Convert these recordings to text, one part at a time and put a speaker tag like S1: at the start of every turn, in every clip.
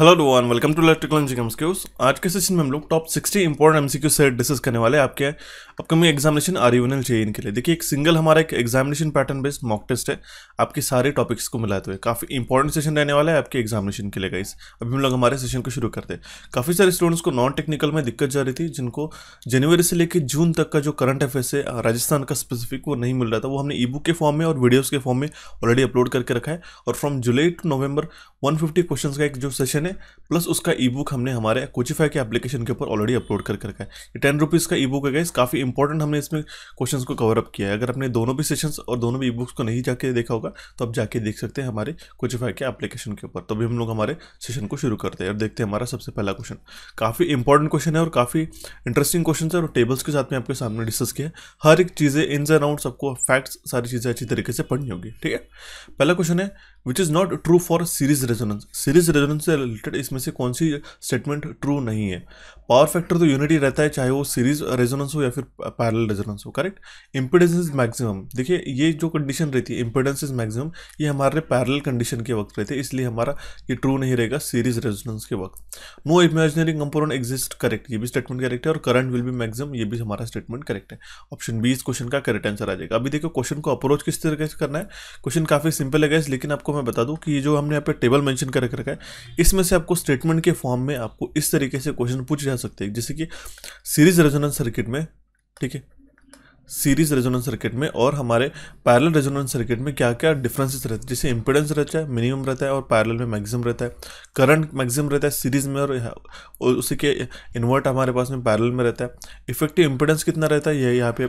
S1: Hello डोवान welcome to electrical engineering स्क्यूज आज के सेशन में हम लोग top 60 important MCQ set discuss करने वाले हैं आपके अपकमिंग एग्जामिनेशन आर यू चाहिए इनके लिए देखिए एक सिंगल हमारा एक examination pattern based mock test है आपके सारे टॉपिक्स को मिलाते हुए काफ़ी इंपॉर्टेंट सेशन रहने वाला है आपके एग्जामिनेशन के लिए गाइस अभी हम लोग हमारे सेशन को शुरू करते हैं काफ़ी सारे स्टूडेंट्स को नॉन टेक्निकल में दिक्कत जा रही थी जिनको जनवरी से लेकर जून तक का जो करंट अफेयर्स है राजस्थान का स्पेसिफिक वो नहीं मिल रहा था वो हमने ई बुक के फॉर्म में और वीडियोज़ के फॉर्म में ऑलरेडी अपलोड करके रखा है और from July to November one fifty का एक जो सेशन एप्लीकेशन है प्लस उसका ई बुक हमने हमारे कोचिफाई के एप्लीकेशन के ऊपर ऑलरेडी अपलोड कर रखा है ये टेन रुपीज़ का ई बुक है गाइस काफ़ी इंपॉर्टेंट हमने इसमें क्वेश्चन को कवर अप किया है अगर आपने दोनों भी सेशन और दोनों भी ई बुक्स को नहीं जाके देखा होगा तो आप जाके देख सकते हैं हमारे कोचिफाई के एप्लीकेशन के ऊपर तभी हम लोग हमारे सेशन को शुरू करते हैं और देखते हैं हमारा सबसे पहला क्वेश्चन काफ़ी इंपॉर्टेंट क्वेश्चन है और काफ़ी इंटरेस्टिंग क्वेश्चन है और टेबल्स के साथ में आपके सामने डिस्कस किया हर एक चीज़ें इन एंड आउट सबको फैक्ट्स सारी चीज़ें अच्छी तरीके से पढ़नी होगी ठीक है पहला क्वेश्चन है which is not true for series resonance series resonance से रिलेटेड इसमें से कौन सी स्टेटमेंट ट्रू नहीं है पावर फैक्टर तो यूनिटी रहता है चाहे वो सीरीज रेजोनेंस हो या फिर पैरेलल रेजोनेंस हो करेक्ट इम्पिडेंस इज मैक्सिमम देखिए ये जो कंडीशन रहती है इम्पिडेंस इज मैक्सिमम ये हमारे पैरेलल कंडीशन के वक्त रहते हैं इसलिए हमारा ये ट्रू नहीं रहेगा सीरीज रेजोनेंस के वक्त no imaginary component exist correct ये भी स्टेटमेंट करेक्ट है और करंट विल भी मैक्सिमम ये भी हमारा स्टेटमेंट करेक्ट है ऑप्शन बी इस क्वेश्चन का करेक्ट आंसर आ जाएगा अभी देखो क्वेश्चन को अप्रोच किस तरीके से करना है क्वेश्चन काफी सिंपल है लेकिन आपको मैं बता दूँ कि ये जो हमने यहाँ पे टेबल मेंशन करके रखा है इसमें से आपको स्टेटमेंट के फॉर्म में आपको इस तरीके से क्वेश्चन पूछ जा सकते हैं जैसे कि सीरीज रेजोनेंस सर्किट में ठीक है सीरीज रेजोनेंस सर्किट में और हमारे पैरेलल रेजोनेंस सर्किट में क्या क्या डिफरेंसेस रहते हैं जैसे इंपेडेंस रहता है मिनिमम रहता है और पैरेलल में मैक्सिमम रहता है करंट मैक्सिमम रहता है सीरीज में और उसी के इन्वर्ट हमारे पास में पैरेलल में रहता है इफेक्टिव इंपेडेंस कितना रहता है यह यहाँ पे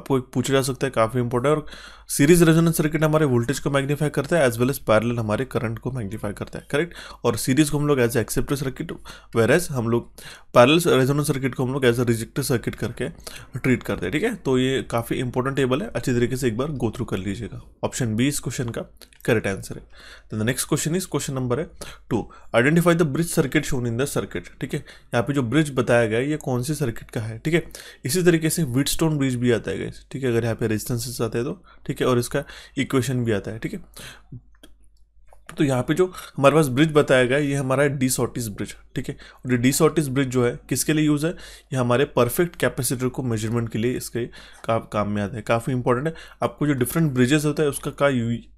S1: आपको पूछा जा सकता है काफ़ी इंपॉर्टेंट और सीरीज रेजोनेंस सर्किट हमारे वोल्टेज को मैग्नीफाई करता है एज वेल एज पैरेलल हमारे करंट को मैग्नीफाई करता है करेक्ट और सीरीज को हम लोग as acceptor circuit whereas हम लोग पैरल रेजोनेंस सर्किट को हम लोग एज ए रिजेक्टर सर्किट करके ट्रीट करते हैं ठीक है तो ये काफ़ी इंपॉर्टेंट टेबल है अच्छी तरीके से एक बार गो थ्रू कर लीजिएगा ऑप्शन बी इस क्वेश्चन का करेक्ट आंसर है तो the next question is question number है two identify the bridge circuit shown in the circuit ठीक है यहाँ पे जो ब्रिज बताया गया है ये कौन सी सर्किट का है ठीक है इसी तरीके से विट स्टोन ब्रिज भी आता है ठीक है अगर यहाँ पे रेजिस्टेंसेस आते हैं तो ठीक है है और इसका इक्वेशन भी आता है ठीक है तो यहाँ पे जो हमारे पास ब्रिज बताया गया ये हमारा डी सॉटिस ब्रिज ठीक है और ये डी ब्रिज जो है किसके लिए यूज़ है ये हमारे परफेक्ट कैपेसिटर को मेजरमेंट के लिए इसके का, काम में आता है काफ़ी इंपॉर्टेंट है आपको जो डिफरेंट ब्रिजेस होता है उसका का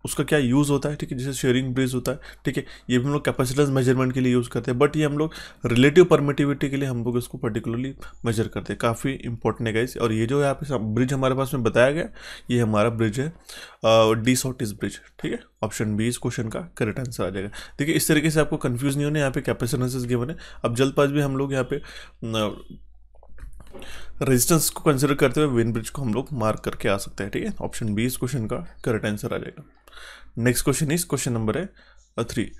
S1: उसका क्या यूज़ होता है ठीक है जैसे शेयरिंग ब्रिज होता है ठीक है ये भी हम लोग कैपेसिटर्स मेजरमेंट के लिए यूज़ करते हैं बट ये हम लोग रिलेटिव परमिटिविटी के लिए हम लोग इसको पर्टिकुलरली मेजर करते हैं काफ़ी इंपॉर्टेंट है गाइज और ये जो है पे ब्रिज हमारे पास में बताया गया ये हमारा ब्रिज है डी सॉटिस ब्रिज ठीक है ऑप्शन बी इस क्वेश्चन का करेक्ट आंसर आ जाएगा देखिए इस तरीके से आपको कन्फ्यूज़ नहीं होने यहाँ पे कैपेसिटेंसेस गिवन मैंने अब जल्दबाज भी हम लोग यहाँ पे रेजिस्टेंस को कंसिडर करते हुए वेन ब्रिज को हम लोग मार्क करके आ सकते हैं ठीक है ऑप्शन बी इस क्वेश्चन का करेक्ट आंसर आ जाएगा next question is question number है three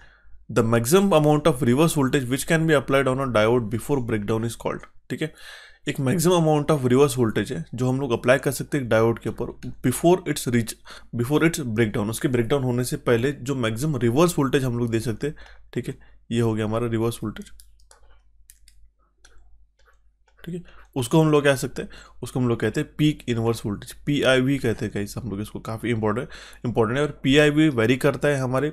S1: the maximum amount of reverse voltage which can be applied on a diode before breakdown is called ठीक है एक maximum amount of reverse voltage है जो हम लोग अप्लाई कर सकते हैं डायोड के ऊपर before its reach before its breakdown उसके ब्रेकडाउन होने से पहले जो मैक्सिमम रिवर्स वोल्टेज हम लोग दे सकते हैं ठीक है ये हो गया हमारा रिवर्स वोल्टेज ठीक है उसको हम लोग कह सकते हैं उसको हम लोग कहते हैं peak inverse voltage P I V कहते हैं कहीं हम लोग इसको काफ़ी इंपॉर्टेंट इंपॉर्टेंट है और पी आई वी वेरी करता है हमारे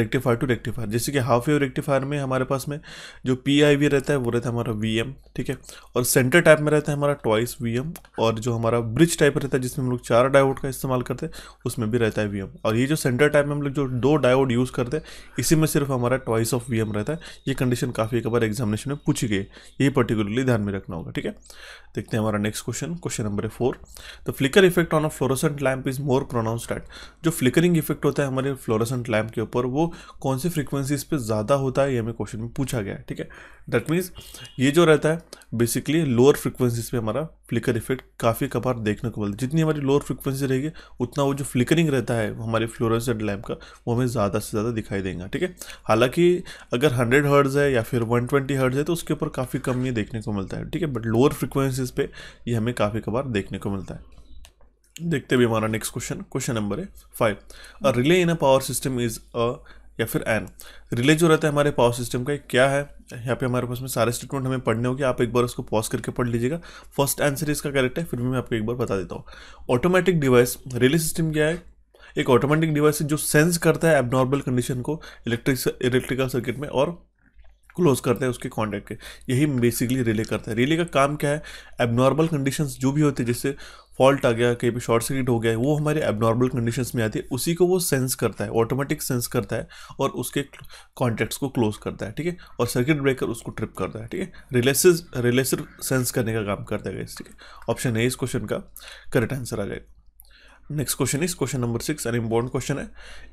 S1: रेक्टिफायर टू रेक्टिफायर जैसे कि हाफ वेव रेक्टिफायर में हमारे पास में जो पी आई वी रहता है वो रहता है हमारा वी एम ठीक है और सेंटर टाइप में रहता है हमारा ट्वाइस वी एम और जो हमारा ब्रिज टाइप रहता है जिसमें हम लोग चार डायवोड का इस्तेमाल करते हैं उसमें भी रहता है वी एम और ये जो सेंटर टाइप में हम लोग जो दो डायवोड यूज़ करते हैं इसी में सिर्फ हमारा ट्वाइस ऑफ वी एम रहता है ये कंडीशन काफ़ी एक बार एग्जामिनेशन में पूछी गई यही पर्टिकुलरली ध्यान में रखना होगा ठीक है देखते हैं हमारा next question question number four the flicker effect on a fluorescent lamp is more pronounced at जो फ्लिकरिंग इफेक्ट होता है हमारे फ्लोरोसेंट लैम्प के ऊपर वो कौन सी फ्रीक्वेंसीज पे ज़्यादा होता है ये हमें क्वेश्चन में पूछा गया है ठीक है दैट मीन्स ये जो रहता है बेसिकली लोअर फ्रिक्वेंसीज पे हमारा फ्लिकर इफेक्ट काफ़ी कबार देखने को मिलता है जितनी हमारी लोअर फ्रिक्वेंसी रहेगी उतना वो जो फ्लिकरिंग रहता है हमारे फ्लोरोसेंट लैम्प का वो हमें ज़्यादा से ज़्यादा दिखाई देगा ठीक है हालांकि अगर हंड्रेड हर्ड्स है या फिर वन ट्वेंटी हर्ड्स है तो उसके ऊपर काफ़ी कम ये देखने को मिलता है ठीक है बट बट लोअर फ्रिक्वेंसीज पे ये हमें काफ़ी कबार देखने को मिलता है देखते भी हमारा नेक्स्ट क्वेश्चन क्वेश्चन नंबर है five a relay in a power system is a या फिर एन रिले जो रहता है हमारे पावर सिस्टम का क्या है यहाँ पे हमारे पास में सारे स्टेटमेंट हमें पढ़ने होंगे आप एक बार उसको पॉज करके पढ़ लीजिएगा फर्स्ट आंसर इसका करेक्ट है फिर भी मैं आपको एक बार बता देता हूँ ऑटोमेटिक डिवाइस रिले सिस्टम क्या है एक ऑटोमेटिक डिवाइस है जो सेंस करता है एबनॉर्मल कंडीशन को इलेक्ट्रिक इलेक्ट्रिकल सर्किट में और क्लोज करते हैं उसके कॉन्टैक्ट के यही बेसिकली रिले करता है रिले का काम क्या है एबनॉर्मल कंडीशन जो भी होती है जैसे फॉल्ट आ गया कहीं पे शॉर्ट सर्किट हो गया वो हमारे एबनॉर्मल कंडीशंस में आती है उसी को वो सेंस करता है ऑटोमेटिक सेंस करता है और उसके कॉन्टैक्ट्स को क्लोज करता है ठीक है और सर्किट ब्रेकर उसको ट्रिप करता है ठीक है रिलेसिस रिलेसर सेंस करने का काम करता है ठीक है ऑप्शन है इस क्वेश्चन का करेक्ट आंसर आ जाएगा next question is question number six and important question है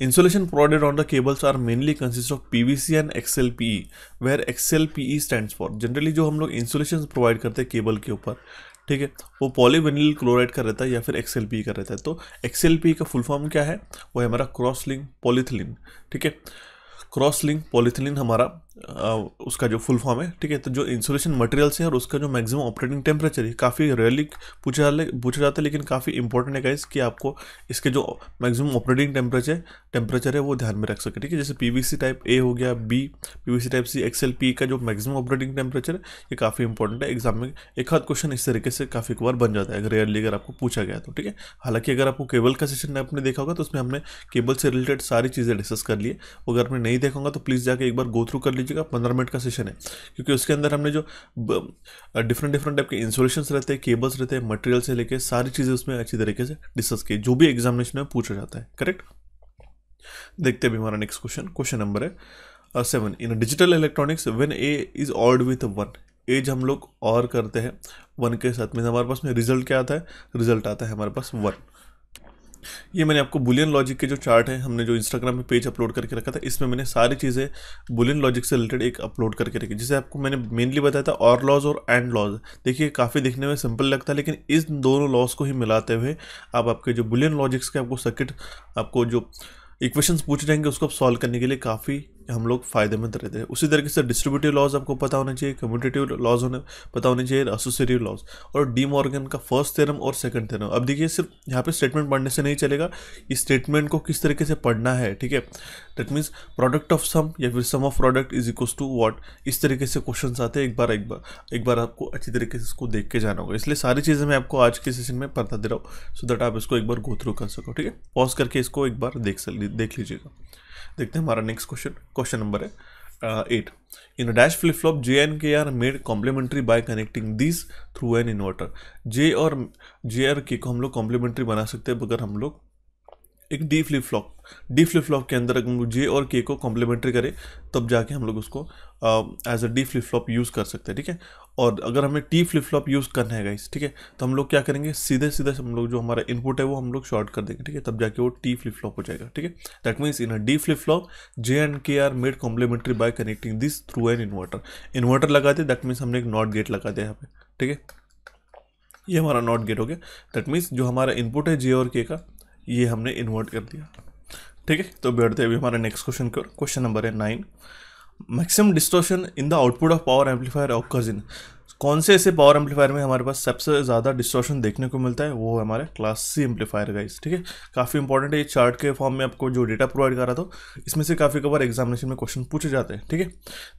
S1: insulation provided on the cables are mainly consist of P C and XL E where XL E stand for generally जो हम लोग insulation provide करते हैं cable के ऊपर ठीक है वो पॉलीविनिल क्लोराइड का रहता है या फिर एक्सएल ई e का रहता है तो एक्सएल पीई e का फुल फॉर्म क्या है वो है हमारा क्रॉस लिंक पॉलीथिलिन ठीक है क्रॉस लिंक पॉलीथिलिन हमारा उसका जो फुल फॉर्म है ठीक है तो जो इंसुलेशन मटेरियल्स है और उसका जो मैक्सिमम ऑपरेटिंग टेम्परेचर है काफ़ी रेयरली पूछा पूछा जाता है लेकिन काफ़ी इंपॉर्टेंट है गाइस कि आपको इसके जो मैक्सिमम ऑपरेटिंग टेम्परेचर टेम्परेचर है वो ध्यान में रख सके ठीक है जैसे पीवीसी टाइप ए हो गया B C type C XL P का जो मैक्सिमम ऑपरेटिंग टेम्परेचर है ये काफ़ी इंपॉर्टेंट है एग्जाम में एक हाथ क्वेश्चन इस तरीके से काफ़ी एक बार बन जाता है अगर रेयरली अगर आपको पूछा गया तो ठीक है हालांकि अगर आपको केबल का सेशन आपने देखा होगा तो उसमें हमने केबल से रिलेटेड सारी चीज़ें डिस्कस कर लिए अगर आपने नहीं देखा होगा तो प्लीज़ जाकर एक बार गो थ्रू कर लीजिए लीजिएगा पंद्रह मिनट का सेशन है क्योंकि उसके अंदर हमने जो डिफरेंट डिफरेंट टाइप के इंसोलेशन रहते हैं केबल्स रहते हैं मटेरियल से लेके सारी चीज़ें उसमें अच्छी तरीके से डिस्कस की जो भी एग्जामिनेशन में पूछा जाता है करेक्ट देखते भी हमारा नेक्स्ट क्वेश्चन क्वेश्चन नंबर है seven in digital electronics when A is ORed with one as हम लोग और करते हैं वन के साथ में हमारे पास में रिजल्ट क्या आता है रिजल्ट आता है हमारे पास वन ये मैंने आपको बुलियन लॉजिक के जो चार्ट है हमने जो इंस्टाग्राम पे पेज अपलोड करके रखा था इसमें मैंने सारी चीज़ें बुलियन लॉजिक से रिलेटेड एक अपलोड करके रखी जिसे आपको मैंने मेनली बताया था और लॉज और एंड लॉज देखिए काफ़ी देखने में सिंपल लगता है लेकिन इस दोनों लॉज को ही मिलाते हुए आप आपके जो बुलियन लॉजिक्स के आपको सर्किट आपको जो इक्वेशंस पूछ जाएंगे उसको आप सॉल्व करने के लिए काफ़ी हम लोग फायदेमंद रहते हैं उसी तरीके से डिस्ट्रीब्यूटिव लॉज आपको पता होना चाहिए कम्यूटेटिव लॉज होने पता होने चाहिए एसोसिएटिव लॉज और डी मॉर्गन का फर्स्ट थेरम और सेकंड थेरम अब देखिए सिर्फ यहाँ पे स्टेटमेंट पढ़ने से नहीं चलेगा इस स्टेटमेंट को किस तरीके से पढ़ना है ठीक है that means product of sum या फिर sum of product is equals to what इस तरीके से क्वेश्चन आते हैं एक बार एक बार एक बार आपको अच्छी तरीके से इसको देख के जाना होगा इसलिए सारी चीज़ें मैं आपको आज के सेशन में बता दे रहा हूँ सो दैट आप इसको एक बार गो थ्रू कर सको ठीक है पॉज करके इसको एक बार देख देख लीजिएगा देखते हैं हमारा नेक्स्ट क्वेश्चन क्वेश्चन नंबर है eight in dash flip flop J and K are made complementary by connecting this through an inverter J और जे आर के को हम लोग कॉम्प्लीमेंट्री बना सकते हैं अगर हम लोग एक D flip flop D flip flop के अंदर अगर हम लोग जे और के को कॉम्प्लीमेंट्री करें तब जाके हम लोग उसको as a D flip flop use कर सकते हैं ठीक है और अगर हमें टी फ्लिप फ्लॉप यूज़ करना है गाइस ठीक है तो हम लोग क्या करेंगे सीधे सीधे हम लोग जो हमारा इनपुट है वो हम लोग शॉर्ट कर देंगे ठीक है तब जाके वो टी फ्लिप फ्लॉप हो जाएगा ठीक है that means in a D flip flop J and K are made complementary by connecting this through an inverter inverter लगा दे दैट मीन्स हमने एक नॉट गेट लगा दिया यहाँ पे ठीक है ये हमारा नॉट गेट हो गया दैट मीन्स जो हमारा इनपुट है जे और के का ये हमने इन्वर्ट कर दिया ठीक है तो बैठते अभी हमारे नेक्स्ट क्वेश्चन की ओर क्वेश्चन नंबर है nine maximum distortion in the output of power amplifier of कजिन कौन से ऐसे पावर एम्पलीफायर में हमारे पास सबसे ज़्यादा डिस्टॉर्शन देखने को मिलता है वो हमारे क्लास सी एम्पलीफायर गाइस ठीक है काफ़ी इंपॉर्टेंट है ये चार्ट के फॉर्म में आपको जो डेटा प्रोवाइड करा था इसमें से काफ़ी कबार एग्जामिनेशन में क्वेश्चन पूछे जाते हैं ठीक है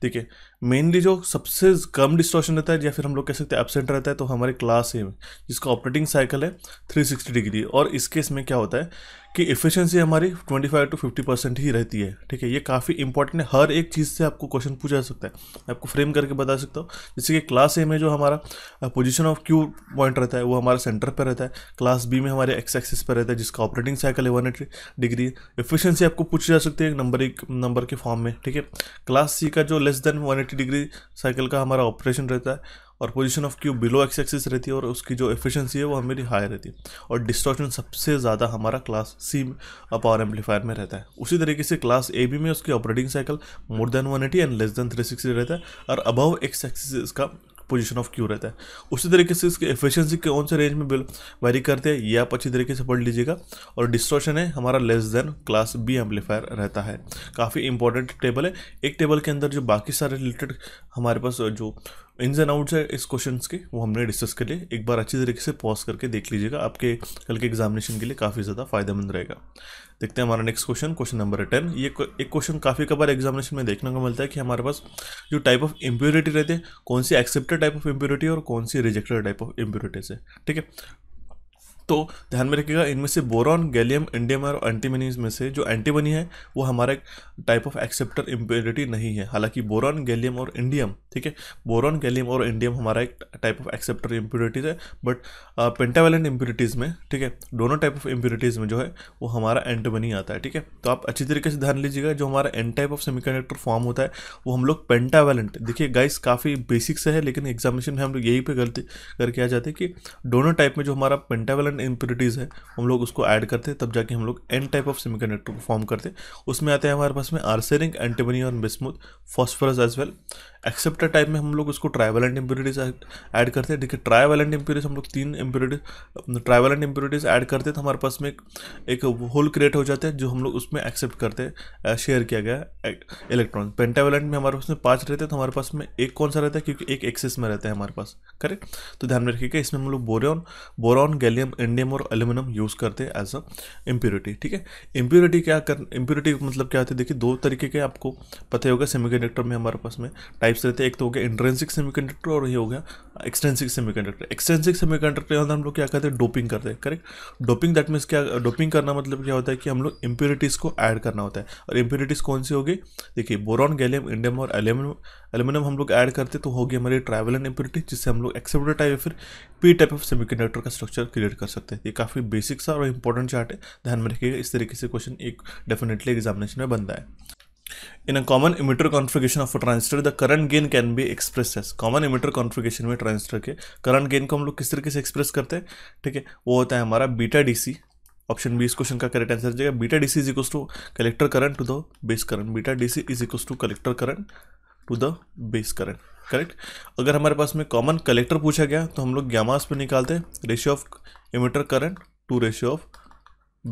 S1: ठीक है मेनली जो सबसे कम डिस्टॉर्शन रहता है या फिर हम लोग कह सकते हैं एबसेंट रहता है तो हमारे क्लास ए में जिसका ऑपरेटिंग साइकिल है थ्री डिग्री और इस केस में क्या होता है कि एफिशिएंसी हमारी 25 टू 50 परसेंट ही रहती है ठीक है ये काफ़ी इंपॉर्टेंट है हर एक चीज़ से आपको क्वेश्चन पूछा जा सकता है मैं आपको फ्रेम करके बता सकता हूँ जैसे कि क्लास ए में जो हमारा पोजीशन ऑफ क्यू पॉइंट रहता है वो हमारा सेंटर पर रहता है क्लास बी में हमारे एक्स एक्सिस पर रहता है जिसका ऑपरेटिंग साइकिल है वन डिग्री एफिशियंसी आपको पूछी जा सकती है नंबर एक नंबर के फॉर्म में ठीक है क्लास सी का जो less than one degree cycle का हमारा ऑपरेशन रहता है और position of Q below X axis रहती है और उसकी जो एफिशिएंसी है वो हमारी हाई रहती है और डिस्टॉर्शन सबसे ज़्यादा हमारा क्लास सी पावर एम्पलीफायर में रहता है उसी तरीके से क्लास ए बी में उसकी operating cycle more than one eighty and less than three sixty रहता है और अबव एक्स एक्सिस इसका पोजीशन ऑफ क्यू रहता है उसी तरीके से इसकी एफिशिएंसी कौन से रेंज में बिल वेरी करते हैं ये आप अच्छी तरीके से पढ़ लीजिएगा और डिस्टॉर्शन है हमारा less than class B amplifier रहता है काफ़ी इंपॉर्टेंट टेबल है एक टेबल के अंदर जो बाकी सारे रिलेटेड हमारे पास जो इन्स एंड आउट्स है इस क्वेश्चन के वो हमने डिस्कस कर लिए एक बार अच्छी तरीके से पॉज करके देख लीजिएगा आपके कल के एग्जामिनेशन के लिए काफ़ी ज़्यादा फायदेमंद रहेगा देखते हैं हमारा next question question number ten ये एक क्वेश्चन काफ़ी कबार एग्जामिनेशन में देखने को मिलता है कि हमारे पास जो टाइप ऑफ इम्प्योरिटी रहती है कौन सी एक्सेप्टेड टाइप ऑफ इम्प्योरिटी और कौन सी रिजेक्टेड टाइप ऑफ इम्प्योरिटीज है ठीक है तो ध्यान में रखिएगा इनमें से बोरॉन गैलियम इंडियम और एंटीमनीज में से जो एंटीमनी है वो हमारा टाइप ऑफ एक्सेप्टर इम्प्योरिटी नहीं है हालांकि बोरॉन गैलियम और इंडियम ठीक है बोरॉन गैलियम और इंडियम हमारा एक टाइप ऑफ एक्सेप्टर इम्प्योरिटीज़ है बट पेंटावेलेंट इम्प्योरिटीज़ में ठीक है दोनों टाइप ऑफ इम्प्योरिटीज़ में जो है वो हमारा एंटीमनी आता है ठीक है तो आप अच्छी तरीके से ध्यान लीजिएगा जो हमारा N type of semi form होता है वो हम लोग पेंटावेलेंट देखिए गाइस काफ़ी बेसिक से है लेकिन एग्जामिनेशन में हम लोग यही पे गलती करके आ जाते हैं कि दोनों टाइप में जो हमारा पेंटावेलेंट इम्प्योरिटीज़ है हम लोग उसको ऐड करते हैं तब जाके हम लोग एन टाइप ऑफ सेमी को फॉर्म करते हैं उसमें आते हैं हमारे पास में आर्सेरिंग एंटीबनी और bismuth phosphorus as well acceptor type में हम लोग उसको ट्राइवल एंड इम्प्योरिटीज ऐड करते हैं देखिए ट्राइवल एंड इम्प्योरिटीज हम लोग तीन impurity trivalent and impurities add करते हैं तो हमारे पास में एक, एक होल क्रिएट हो जाते हैं जो हम लोग उसमें एक्सेप्ट करते हैं शेयर किया गया इलेक्ट्रॉन पेंटावेलेंट में हमारे पास में पाँच रहते हैं तो हमारे पास में एक कौन सा रहता है क्योंकि एक एक्सेस में रहता है हमारे पास करेक्ट तो ध्यान में रखिएगा इसमें हम लोग बोरेन बोरॉन गैलियम इंडियम और एल्यूमिनियम यूज़ करते हैं एज अ इम्प्योरिटी ठीक है इम्प्योरिटी क्या कर इम्प्योरिटी मतलब क्या होती है देखिए दो तरीके के आपको पता होगा सेमी में हमारे पास में टाइप टाइप्स रहते हैं एक तो हो गया इंट्रेंसिक सेमीकंडक्टर और ये हो गया extrinsic semiconductor extrinsic semiconductor के हम लोग क्या करते हैं डोपिंग करते हैं करेक्ट डोपिंग दैट मीन्स क्या डोपिंग करना मतलब क्या होता है कि हम लोग इम्प्योरिटीज़ को ऐड करना होता है और इम्प्योरिटीज़ कौन सी होगी देखिए बोरॉन गैलियम इंडियम और एल्यूमिनियम एल्यूमिनियम हम लोग ऐड करते तो होगी हमारी एंड इम्प्योरिटी जिससे हम लोग एक्सेप्टर टाइप या फिर पी टाइप ऑफ सेमी का स्ट्रक्चर क्रिएट कर सकते हैं ये काफ़ी बेसिक सा और इंपॉर्टेंट चार्ट है ध्यान में रखिएगा इस तरीके से क्वेश्चन एक डेफिनेटली एग्जामिनेशन में बनता है in a common emitter configuration of a transistor the current gain can be express as common emitter configuration में ट्रांजिस्टर के करंट गेन को हम लोग किस तरीके से एक्सप्रेस करते हैं ठीक है वो होता है हमारा बीटा डीसी ऑप्शन बी इस क्वेश्चन का करेक्ट आंसर जाएगा beta D C is equal to collector current to the base current beta D C is equal to collector current to the base current correct अगर हमारे पास में common collector पूछा गया तो हम लोग ग्यामास पर निकालते हैं ratio of emitter current to ratio of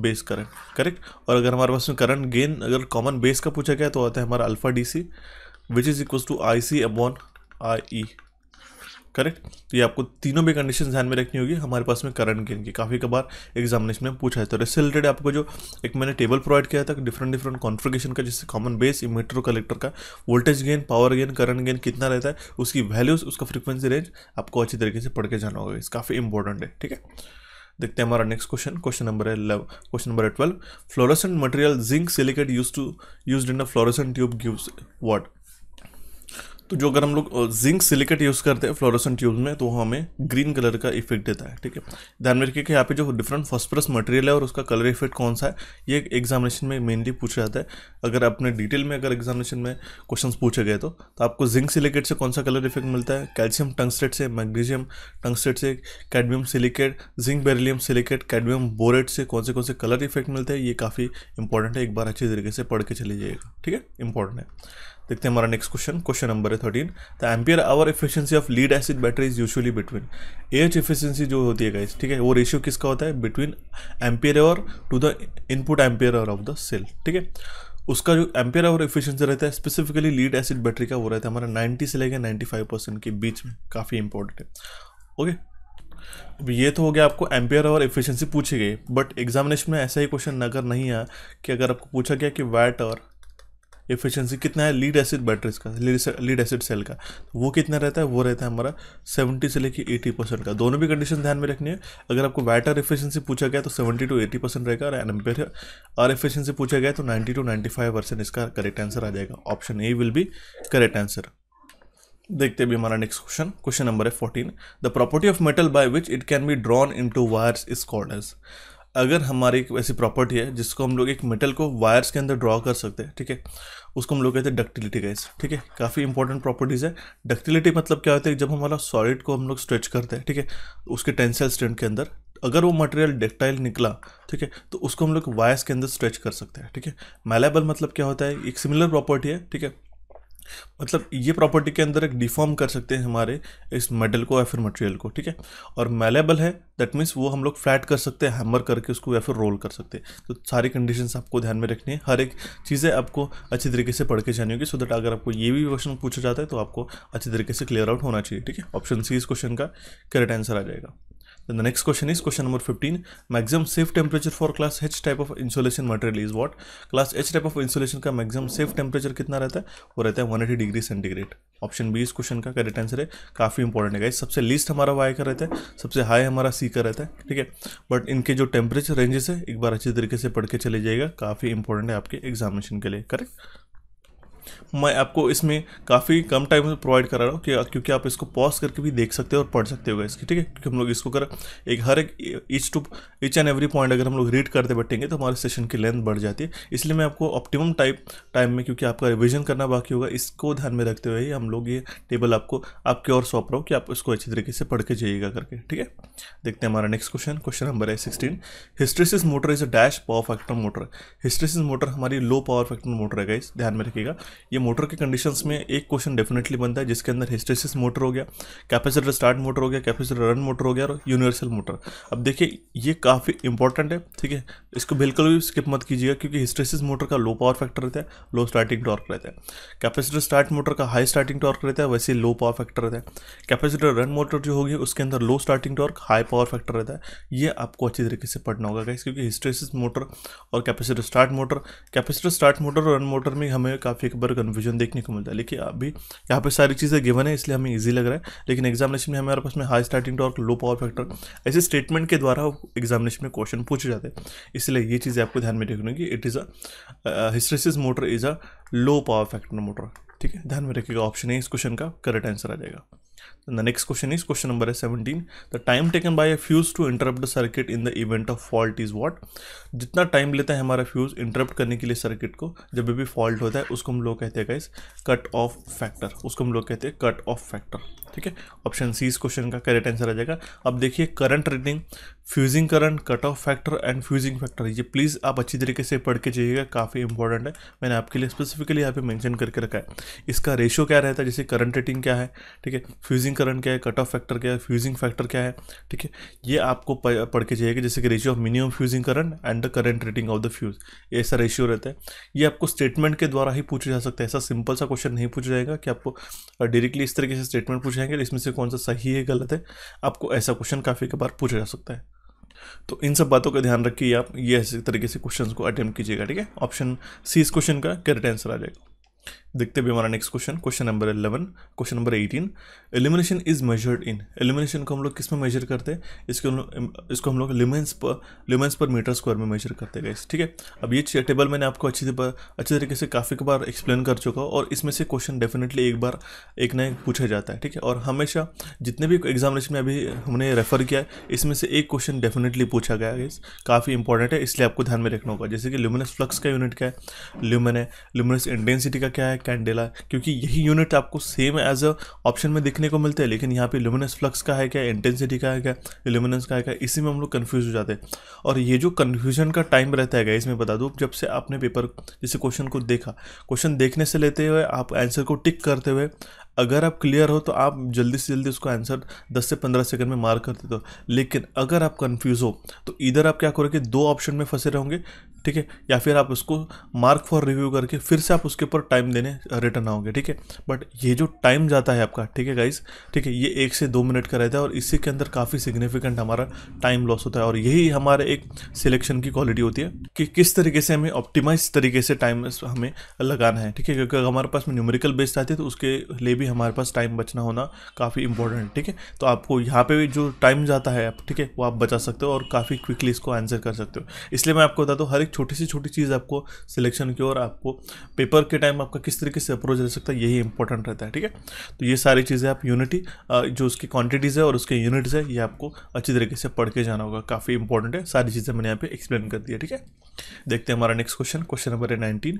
S1: base current correct और अगर हमारे पास में करंट गेन अगर कॉमन बेस का पूछा गया तो आता है हमारा alpha D C which is equal to I C upon I E correct तो ये आपको तीनों भी कंडीशन ध्यान में रखनी होगी हमारे पास में करंट गेन की काफ़ी कबार एग्जामिनेशन में पूछा जाता है इससे तो रिलेटेड आपको जो एक मैंने टेबल प्रोवाइड किया था डिफरेंट डिफरेंट कॉन्फ्रिगेशन का जैसे कॉमन बेस इमीटर कलेक्टर का voltage gain power gain current gain कितना रहता है उसकी वैल्यूज उसका फ्रिक्वेंसी रेंज आपको अच्छी तरीके से पढ़ के जाना होगा इस काफ़ी इंपॉर्टेंट है ठीक है देखते हैं हमारा नेक्स्ट क्वेश्चन क्वेश्चन नंबर है क्वेश्चन नंबर है twelve fluorescent material zinc silicate use to use in a fluorescent tube gives what तो जो अगर हम लोग जिंक सिलिकेट यूज़ करते हैं फ्लोरोसन ट्यूब में तो वो हमें ग्रीन कलर का इफेक्ट देता है ठीक है ध्यान में रखिए कि यहाँ पे जो डिफरेंट फॉस्परस मटेरियल है और उसका कलर इफेक्ट कौन सा है ये एग्जामिनेशन में मेनली पूछा जाता है अगर अपने डिटेल में अगर एग्जामिनेशन में क्वेश्चन पूछे गए तो, तो आपको जिंक सिलिकेट से कौन सा कलर इफेक्ट मिलता है कैल्शियम टंगस्टेट से मैग्नीशियम टंगस्टेट से cadmium silicate zinc beryllium silicate cadmium borate से कौन से कौन से कलर इफेक्ट मिलते हैं ये काफ़ी इंपॉर्टेंट है एक बार अच्छी तरीके से पढ़ के चले जाइएगा ठीक है इंपॉर्टेंट है देखते हैं हमारा नेक्स्ट क्वेश्चन क्वेश्चन नंबर है thirteen the ampere hour efficiency of lead acid battery is usually between H efficiency जो होती है गाइस ठीक है वो रेशियो किसका होता है between ampere hour to the input ampere hour of the cell ठीक है उसका जो एम्पियर आवर एफिशियंसी रहता है स्पेसिफिकली लीड एसिड बैटरी का वो रहता है हमारा नाइन्टी से लेकर नाइन्टी परसेंट के बीच में काफ़ी इंपॉर्टेंट है ओके अब ये तो हो गया आपको एम्पियर और एफिशियंसी पूछी गई बट एग्जामिनेशन में ऐसा ही क्वेश्चन अगर नहीं आया कि अगर आपको पूछा गया कि वैट और एफिशिएंसी कितना है लीड एसिड बैटरीज का लीड एसिड सेल का तो वो कितना रहता है वो रहता है हमारा सेवेंटी से लेकर एटी परसेंट का दोनों भी कंडीशन ध्यान में रखनी है अगर आपको वाटर एफिशिएंसी पूछा गया तो सेवेंटी टू एटी परसेंट रहेगा और एम्पेयर आर एफिशिएंसी पूछा गया तो ninety two ninety five percent इसका करेक्ट आंसर आ जाएगा option A will be correct answer देखते भी हमारा नेक्स्ट क्वेश्चन क्वेश्चन नंबर है fourteen the property of metal by which it can be drawn into wires is called as अगर हमारी एक ऐसी प्रॉपर्टी है जिसको हम लोग एक मेटल को वायर्स के अंदर ड्रॉ कर सकते हैं ठीक है उसको हम लोग कहते हैं डक्टिलिटी गैस ठीक है काफ़ी इंपॉर्टेंट प्रॉपर्टीज़ है डक्टिलिटी मतलब क्या होता है जब हमारा सॉलिड को हम लोग स्ट्रेच करते हैं ठीक है उसके टेंसाइल स्ट्रेंथ के अंदर अगर वो मटेरियल डेक्टाइल निकला ठीक है तो उसको हम लोग वायर्स के अंदर स्ट्रेच कर सकते हैं ठीक है मैलेबल मतलब क्या होता है एक सिमिलर प्रॉपर्टी है ठीक है मतलब ये प्रॉपर्टी के अंदर एक डिफॉर्म कर सकते हैं हमारे इस मेटल को या फिर मटेरियल को ठीक है और मेलेबल है दैट मीन्स वो हम लोग फ्लैट कर सकते हैं हैमर करके उसको या फिर रोल कर सकते हैं तो सारी कंडीशन आपको ध्यान में रखनी है हर एक चीज़ें आपको अच्छी तरीके से पढ़ के जानी होगी सो दैट अगर आपको ये भी क्वेश्चन पूछा जाता है तो आपको अच्छी तरीके से क्लियर आउट होना चाहिए ठीक है ऑप्शन सी इस क्वेश्चन का करेक्ट आंसर आ जाएगा Then the next question is question number 15. Maximum safe temperature for class H type of insulation material is what? Class H type of insulation का maximum safe temperature कितना रहता है वो रहता है 180 डिग्री सेंटीग्रेड ऑप्शन बी इस question का correct answer है काफ़ी इंपॉर्टेंट है गाइस सबसे लीस्ट हमारा वाई का रहता है सबसे हाई हमारा सी का रहता है ठीक है बट इनके जो टेम्परेचर रेंजेस है एक बार अच्छे तरीके से पढ़ के चले जाएगा काफ़ी इंपॉर्टेंट है आपके एग्जामिनेशन के लिए करेक्ट मैं आपको इसमें काफ़ी कम टाइम प्रोवाइड करा रहा हूँ क्योंकि आप इसको पॉज करके भी देख सकते हो और पढ़ सकते हो इसकी ठीक है क्योंकि हम लोग इसको अगर एक हर एक each to each and every point अगर हम लोग रीड करते बैठेंगे तो हमारे सेशन की लेंथ बढ़ जाती है इसलिए मैं आपको ऑप्टिमम टाइप टाइम में क्योंकि आपका रिविजन करना बाकी होगा इसको ध्यान में रखते हुए हम लोग ये टेबल आपको आपके और सौंप रहा हूँ कि आप इसको अच्छी तरीके से पढ़ के जाइएगा करके ठीक है देखते हैं हमारा नेक्स्ट क्वेश्चन क्वेश्चन नंबर है sixteen hysteresis motor is a dash power factor motor hysteresis motor हमारी लो पावर फैक्टर मोटर है गाइस ध्यान में रखिएगा ये मोटर के कंडीशंस में एक क्वेश्चन डेफिनेटली बनता है जिसके अंदर हिस्टेसिस मोटर हो गया कैपेसिटर स्टार्ट मोटर हो गया कैपेसिटर रन मोटर हो गया और यूनिवर्सल मोटर अब देखिए ये काफ़ी इंपॉर्टेंट है ठीक है इसको बिल्कुल भी स्किप मत कीजिएगा क्योंकि हिस्टेसिस मोटर का लो पावर फैक्टर रहता है लो स्टार्टिंग टॉर्क रहता है कैपेसिटर स्टार्ट मोटर का हाई स्टार्टिंग टॉर्क रहता है वैसे लो पावर फैक्टर रहता है कैपेसिटर रन मोटर जो होगी उसके अंदर low starting torque high power factor रहता है ये आपको अच्छी तरीके से पढ़ना होगा क्योंकि हिस्टेसिस मोटर और capacitor start motor capacitor start motor और रन मोटर में हमें काफ़ी बार कन्फ्यूजन देखने को मिलता है लेकिन अभी यहाँ पे सारी चीज़ें गिवन है इसलिए हमें ईजी लग रहा है लेकिन एग्जामिनेशन में हमारे पास में high starting torque low power factor ऐसे स्टेटमेंट के द्वारा एग्जामिनेशन में क्वेश्चन पूछे जाते हैं इसलिए ये चीज़ें आपको ध्यान में रखनी कि it is a hysteresis motor is a low power factor motor ठीक है ध्यान में रखिएगा ऑप्शन है इस क्वेश्चन का करेक्ट आंसर आ जाएगा Then the next question is question number 17. The time taken by a fuse to interrupt the circuit in the event of fault is what? jitna time leta hai hamara fuse interrupt karne ke liye circuit ko jab bhi fault hota hai usko hum log kehte hai guys cut off factor usko hum log kehte hai cut off factor ठीक है option C इस question का correct answer आ जाएगा अब देखिए current rating fusing current cut off factor and fusing factor ये please आप अच्छी तरीके से पढ़ के जाइएगा काफ़ी इंपॉर्टेंट है मैंने आपके लिए स्पेसिफिकली यहाँ पे मेंशन करके रखा है इसका रेशियो क्या रहता है जैसे करंट रेटिंग क्या है ठीक है फ्यूजिंग करंट क्या है कट ऑफ फैक्टर क्या है फ्यूजिंग फैक्टर क्या है ठीक है ये आपको पढ़ के जाइएगा जैसे कि ratio of minimum fusing current and the current rating of the fuse ऐसा रेशियो रहता है ये आपको स्टेटमेंट के द्वारा ही पूछा जा सकता है ऐसा सिंपल सा क्वेश्चन नहीं पूछा जाएगा कि आपको डायरेक्टली इस तरीके से स्टेटमेंट पूछा जाएंगे इसमें से कौन सा सही है गलत है आपको ऐसा क्वेश्चन काफ़ी कबार पूछा जा सकता है तो इन सब बातों का ध्यान रखिए आप ये ऐसे तरीके से क्वेश्चन को अटैम्प्ट कीजिएगा ठीक है ऑप्शन सी इस क्वेश्चन का करेक्ट आंसर आ जाएगा देखते भी हमारा next question question number eleven question number eighteen illumination is measured in illumination को हम लोग किस में मेजर करते हैं इसको इसको हम लोग ल्यूमेंस पर ल्यूमेंस पर मीटर स्क्वायर में मेजर करते हैं ठीक है अब ये टेबल मैंने आपको अच्छी अच्छे तरीके से काफ़ी बार एक्सप्लेन कर चुका हूँ और इसमें से क्वेश्चन डेफिनेटली एक बार एक ना एक पूछा जाता है ठीक है और हमेशा जितने भी एग्जामिनेशन में अभी हमने रेफर किया है इसमें से एक क्वेश्चन डेफिनेटली पूछा गया है काफ़ी इंपॉर्टेंट है इसलिए आपको ध्यान में रखना होगा जैसे कि ल्यूमिनस फ्लक्स का यूनिट क्या है ल्यूमन है ल्यूमिनस इंटेंसिटी का क्या है लाइट कैंडेला क्योंकि यही यूनिट आपको सेम एज अ ऑप्शन में दिखने को मिलते हैं लेकिन यहाँ पे ल्यूमिनस फ्लक्स का है क्या इंटेंसिटी का है क्या ल्यूमिनस का है क्या इसी में हम लोग कन्फ्यूज हो जाते हैं और ये जो कन्फ्यूजन का टाइम रहता है इसमें बता दूँ जब से आपने पेपर जैसे क्वेश्चन को देखा क्वेश्चन देखने से लेते हुए आप आंसर को टिक करते हुए अगर आप क्लियर हो तो आप जल्दी से जल्दी उसको आंसर 10 से 15 सेकंड में मार्क कर देते हो तो। लेकिन अगर आप कंफ्यूज हो तो इधर आप क्या करोगे दो ऑप्शन में फंसे रहोगे ठीक है या फिर आप उसको मार्क फॉर रिव्यू करके फिर से आप उसके ऊपर टाइम देने रिटर्न आओगे ठीक है बट ये जो टाइम जाता है आपका ठीक है गाइज ठीक है ये एक से दो मिनट का रहता है और इसी के अंदर काफ़ी सिग्निफिकेंट हमारा टाइम लॉस होता है और यही हमारे एक सिलेक्शन की क्वालिटी होती है कि किस तरीके से हमें ऑप्टिमाइज तरीके से टाइम हमें लगाना है ठीक है क्योंकि हमारे पास में न्यूमेरिकल बेस्ड आती है तो उसके लिए भी हमारे पास टाइम बचना होना काफ़ी इंपॉर्टेंट ठीक है तो आपको यहाँ पे भी जो टाइम जाता है ठीक है वो आप बचा सकते हो और काफ़ी क्विकली इसको आंसर कर सकते हो इसलिए मैं आपको बता दूँ हर एक छोटी सी छोटी चीज़ आपको सिलेक्शन की और आपको पेपर के टाइम आपका किस तरीके से अप्रोच रह सकता है यही इंपॉर्टेंट रहता है ठीक है तो ये सारी चीज़ें आप यूनिटी जो उसकी क्वान्टिटीज़ है और उसके यूनिट्स है ये आपको अच्छी तरीके से पढ़ के जाना होगा काफ़ी इंपॉर्टेंट है सारी चीज़ें मैंने यहाँ पे एक्सप्लेन कर दिया ठीक है देखते हैं हमारा नेक्स्ट क्वेश्चन क्वेश्चन नंबर है nineteen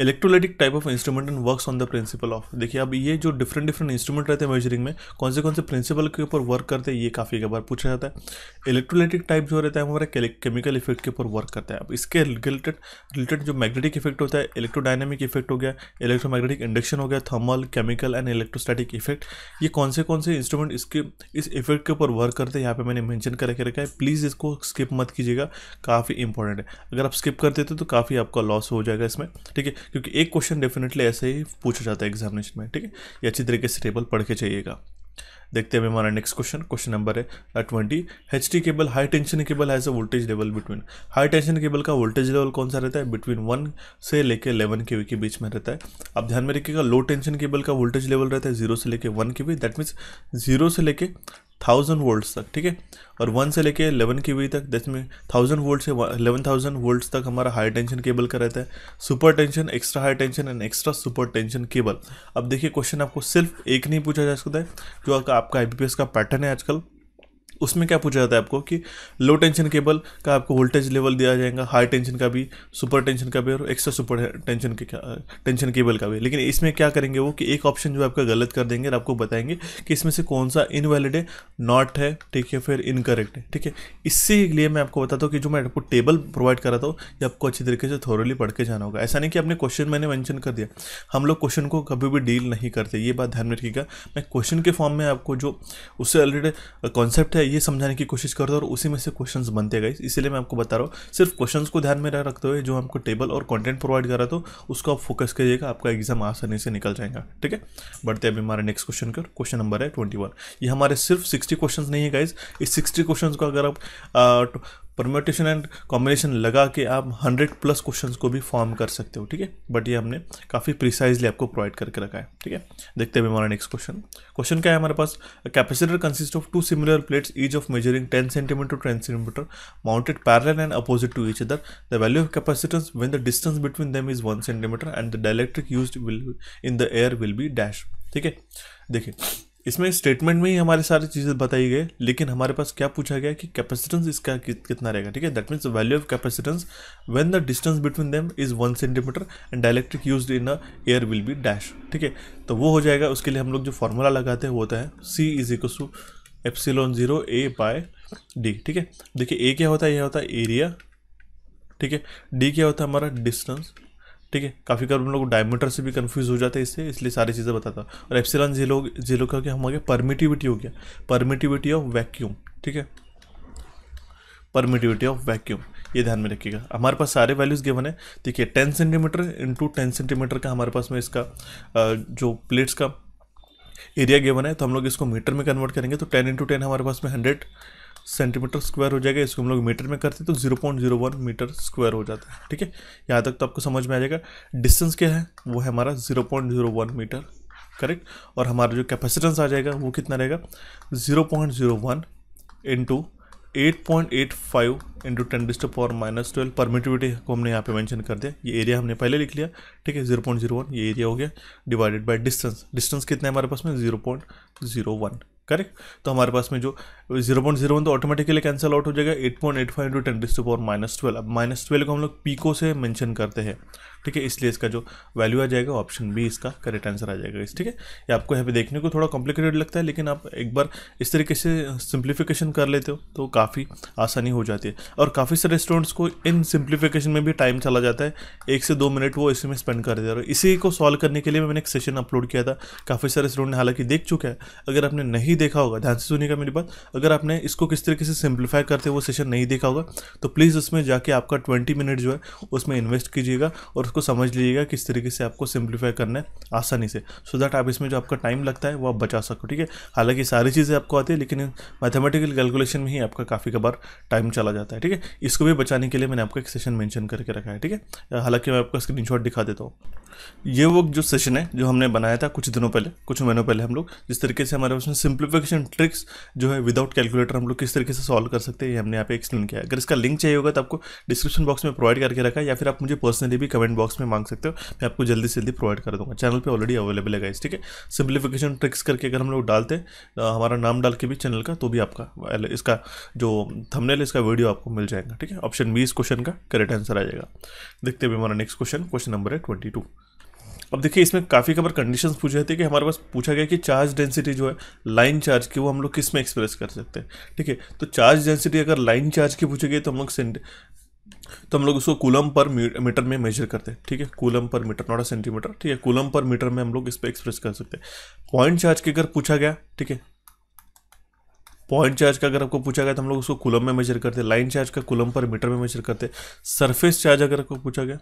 S1: electrolytic type of instrument and works on the principle of देखिए अब ये जो डिफरेंट डिफरेंट इंस्ट्रूमेंट रहते हैं मेजरिंग में कौन से कौन से प्रिंसिपल के ऊपर वर्क करते हैं ये काफ़ी एक बार पूछा जाता है इलेक्ट्रोलाइटिक टाइप जो रहता है हमारे केमिकल इफेक्ट के ऊपर वर्क करता है अब इसके रिलेटेड रिलेटेड जो मैग्नेटिक इफेक्ट होता है इलेक्ट्रोडाइनमिक इफेक्ट हो गया इलेक्ट्रोमैग्नेटिक इंडक्शन हो गया thermal chemical and electrostatic effect ये कौन से कौन से इंस्ट्रूमेंट इसके इस इफेक्ट के ऊपर वर्क करते हैं यहाँ पर मैंने मैंशन करके रखा है प्लीज़ इसको स्किप मत कीजिएगा काफ़ी इंपॉर्टेंट है अगर आप स्किप कर देते तो काफ़ी आपका लॉस हो जाएगा इसमें ठीक है क्योंकि एक क्वेश्चन डेफिनेटली ऐसे ही पूछा जाता है एग्जामिनेशन में ठीक है ये अच्छी तरीके से टेबल पढ़ के चाहिएगा देखते हैं हमारा नेक्स्ट क्वेश्चन क्वेश्चन नंबर है twenty H T cable high tension cable has a voltage level between high tension cable का वोल्टेज लेवल कौन सा रहता है बिटवीन वन से लेकर इलेवन के वी के बीच में रहता है आप ध्यान में रखिएगा लो टेंशन केबल का वोल्टेज लेवल रहता है जीरो से लेकर वन के वी दैट मीन्स जीरो से लेकर थाउजेंड वोल्ट्स तक ठीक है और वन से लेके एलेवन के वी तक दैट्स में थाउजेंड वोल्ट से एलेवन थाउजेंड वोल्ट्स तक हमारा हाई टेंशन केबल का रहता है super tension extra high tension and extra super tension cable अब देखिए क्वेश्चन आपको सिर्फ एक नहीं पूछा जा सकता है जो आपका आई का पैटर्न है आजकल उसमें क्या पूछा जाता है आपको कि लो टेंशन केबल का आपको वोल्टेज लेवल दिया जाएगा हाई टेंशन का भी सुपर टेंशन का भी और एक्स्ट्रा सुपर टेंशन के टेंशन केबल का भी लेकिन इसमें क्या करेंगे वो कि एक ऑप्शन जो आपका गलत कर देंगे और आपको बताएंगे कि इसमें से कौन सा इनवैलिड है नॉट है ठीक है फिर इनकरेक्ट है ठीक है इसी लिए मैं आपको बताता हूँ कि जो मैं आपको टेबल प्रोवाइड कराता हूँ ये आपको अच्छी तरीके से थोरली पढ़ के जाना होगा ऐसा नहीं कि आपने क्वेश्चन मैंने मैंशन कर दिया हम लोग क्वेश्चन को कभी भी डील नहीं करते ये बात ध्यान में रखिएगा मैं क्वेश्चन के फॉर्म में आपको जो उससे रिलेटेड कॉन्सेप्ट है ये समझाने की कोशिश करते है और उसी में से क्वेश्चन बनते गए इसलिए मैं आपको बता रहा हूँ सिर्फ क्वेश्चन को ध्यान में रखते हुए जो आपको टेबल और कॉन्टेंट प्रोवाइड करा तो उसको आप फोकस करिएगा आपका एग्जाम आसानी से निकल जाएगा ठीक है बढ़ते अभी हमारे नेक्स्ट क्वेश्चन के क्वेश्चन नंबर है ट्वेंटी ये हमारे सिर्फ सिक्सटी क्वेश्चन नहीं है गाइज इस सिक्सटी क्वेश्चन को अगर आप परम्यूटेशन एंड कॉम्बिनेशन लगा के आप 100 प्लस क्वेश्चंस को भी फॉर्म कर सकते हो ठीक है बट ये हमने काफ़ी प्रिसाइजली आपको प्रोवाइड करके रखा है ठीक है देखते हैं हमारा नेक्स्ट क्वेश्चन क्वेश्चन क्या है हमारे पास capacitor consist of two similar plates each of measuring ten centimetre to ten centimetre mounted parallel and opposite to each other the value of capacitance when the distance between them is one centimetre and the dielectric use will in the air will be dash ठीक है देखिए इसमें statement में ही हमारे सारी चीज़ें बताई गई लेकिन हमारे पास क्या पूछा गया कि कैपेसिटेंस इसका कितना रहेगा ठीक है that means value of capacitance when the distance between them is one centimetre and dielectric use in a air will be dash ठीक है तो वो हो जाएगा उसके लिए हम लोग जो फॉर्मूला लगाते हैं वो होता है C is equal to epsilon zero A by D ठीक है देखिए ए क्या होता है यह होता है एरिया ठीक है डी क्या होता है हमारा डिस्टेंस ठीक है काफ़ी बार हम लोग डायमीटर से भी कंफ्यूज हो जाते हैं इससे इसलिए सारी चीज़ें बताता और एप्सिलॉन जीरो जीरो का क्या आगे परमिटिविटी हो गया परमिटिविटी ऑफ वैक्यूम ठीक है परमिटिविटी ऑफ वैक्यूम ये ध्यान में रखिएगा हमारे पास सारे वैल्यूज़ गिवन है देखिए ten centimetre into ten centimetre का हमारे पास में इसका जो प्लेट्स का एरिया गिवन है तो हम लोग इसको मीटर में कन्वर्ट करेंगे तो टेन इंटू टेन हमारे पास में हंड्रेड सेंटीमीटर स्क्वायर हो जाएगा इसको हम लोग मीटर में करते हैं तो zero point zero one metre square हो जाता है ठीक है यहाँ तक तो आपको समझ में आ जाएगा डिस्टेंस क्या है वो है हमारा zero point zero one metre correct और हमारा जो कैपेसिटेंस आ जाएगा वो कितना रहेगा zero point zero one into eight point eight five into ten डिस्ट पावर माइनस ट्वेल्व परमिटिविटी को हमने यहाँ पे मेंशन कर दिया ये एरिया हमने पहले लिख लिया ठीक है जीरो पॉइंट जीरो वन ये एरिया हो गया डिवाइडेड बाय डिस्टेंस डिस्टेंस कितना है हमारे पास में zero point zero one correct तो हमारे पास में जो जीरो पॉइंट जीरो वन तो ऑटोमेटिकली कैंसिल आउट हो जाएगा eight point eight five into ten डिस्टू पावर माइनस ट्वेल्व अब माइनस ट्वेल्व को हम लोग पीको से मेंशन करते हैं ठीक है इसलिए इसका जो वैल्यू आ जाएगा ऑप्शन बी इसका करेक्ट आंसर आ जाएगा इस ठीक है ये आपको यहाँ पे देखने को थोड़ा कॉम्प्लिकेटेड लगता है लेकिन आप एक बार इस तरीके से सिंप्लीफिकेशन कर लेते हो तो काफ़ी आसानी हो जाती है और काफ़ी सारे स्टूडेंट्स को इन सिंप्लीफिकेशन में भी टाइम चला जाता है एक से दो मिनट वो इसी में स्पेंड कर दे और इसी को सॉल्व करने के लिए मैंने एक सेशन अपलोड किया था काफ़ी सारे स्टूडेंट हालांकि देख चुका है अगर आपने नहीं देखा होगा ध्यान से सुनिएगा मेरी बात अगर आपने इसको किस तरीके से सिंप्लीफाई करते वो सेशन नहीं देखा होगा तो प्लीज़ उसमें जाके आपका ट्वेंटी मिनट जो है उसमें इन्वेस्ट कीजिएगा और उसको इसको समझ लीजिएगा किस तरीके से आपको सिंप्लीफाई करना है आसानी से सो so दैट आप इसमें जो आपका टाइम लगता है वो आप बचा सको ठीक है हालांकि सारी चीज़ें आपको आती है लेकिन मैथमेटिकल कैलकुलेशन में ही आपका काफ़ी कबार टाइम चला जाता है ठीक है इसको भी बचाने के लिए मैंने आपका एक सेशन मैंशन करके रखा है ठीक है हालांकि मैं आपका स्क्रीन दिखा देता हूँ ये वो जो सेशन है जो हमने बनाया था कुछ दिनों पहले कुछ महीनों पहले हम लोग जिस तरीके से हमारे उसमें सिंप्लीफिकेशन ट्रिक्स जो है विदाउट कैलकुलेटर हम लोग किस तरीके से सॉल्व कर सकते हैं ये हमने यहाँ पे एक्सप्लेन किया है अगर इसका लिंक चाहिए होगा तो आपको डिस्क्रिप्शन बॉक्स में प्रोवाइड करके रखा है या फिर आप मुझे पर्सनली भी कमेंट बॉक्स में मांग सकते हो मैं आपको जल्दी से जल्दी प्रोवाइड कर दूंगा चैनल पर ऑलरेडी अवेलेबल है गाइस ठीक है सिंप्लीफिकेशन ट्रिक्स करके अगर हम लोग डालते हमारा नाम डाल के भी चैनल का तो भी आपका इसका जो थमनेल इसका वीडियो आपको मिल जाएगा ठीक है ऑप्शन बी इस क्वेश्चन का करेक्ट आंसर आ जाएगा देखते हुए हमारा नेक्स्ट क्वेश्चन क्वेश्चन नंबर है ट्वेंटी टू अब देखिए इसमें काफ़ी खबर कंडीशंस पूछे थे कि हमारे पास पूछा गया कि चार्ज डेंसिटी जो है लाइन चार्ज की वो हम लोग किस में एक्सप्रेस कर सकते हैं ठीक है तो चार्ज डेंसिटी अगर लाइन चार्ज की पूछी गई तो हम लोग तो हम लोग उसको कूलम पर मीटर में मेजर करते हैं ठीक है coulomb per metre not a centimetre ठीक है कूलम पर मीटर में हम लोग इस पर एक्सप्रेस कर सकते हैं पॉइंट चार्ज के अगर पूछा गया ठीक है पॉइंट चार्ज का अगर आपको पूछा गया तो हम लोग उसको कूलम में मेजर करते हैं लाइन चार्ज का कूलम पर मीटर में मेजर करते हैं सरफेस चार्ज अगर आपको पूछा गया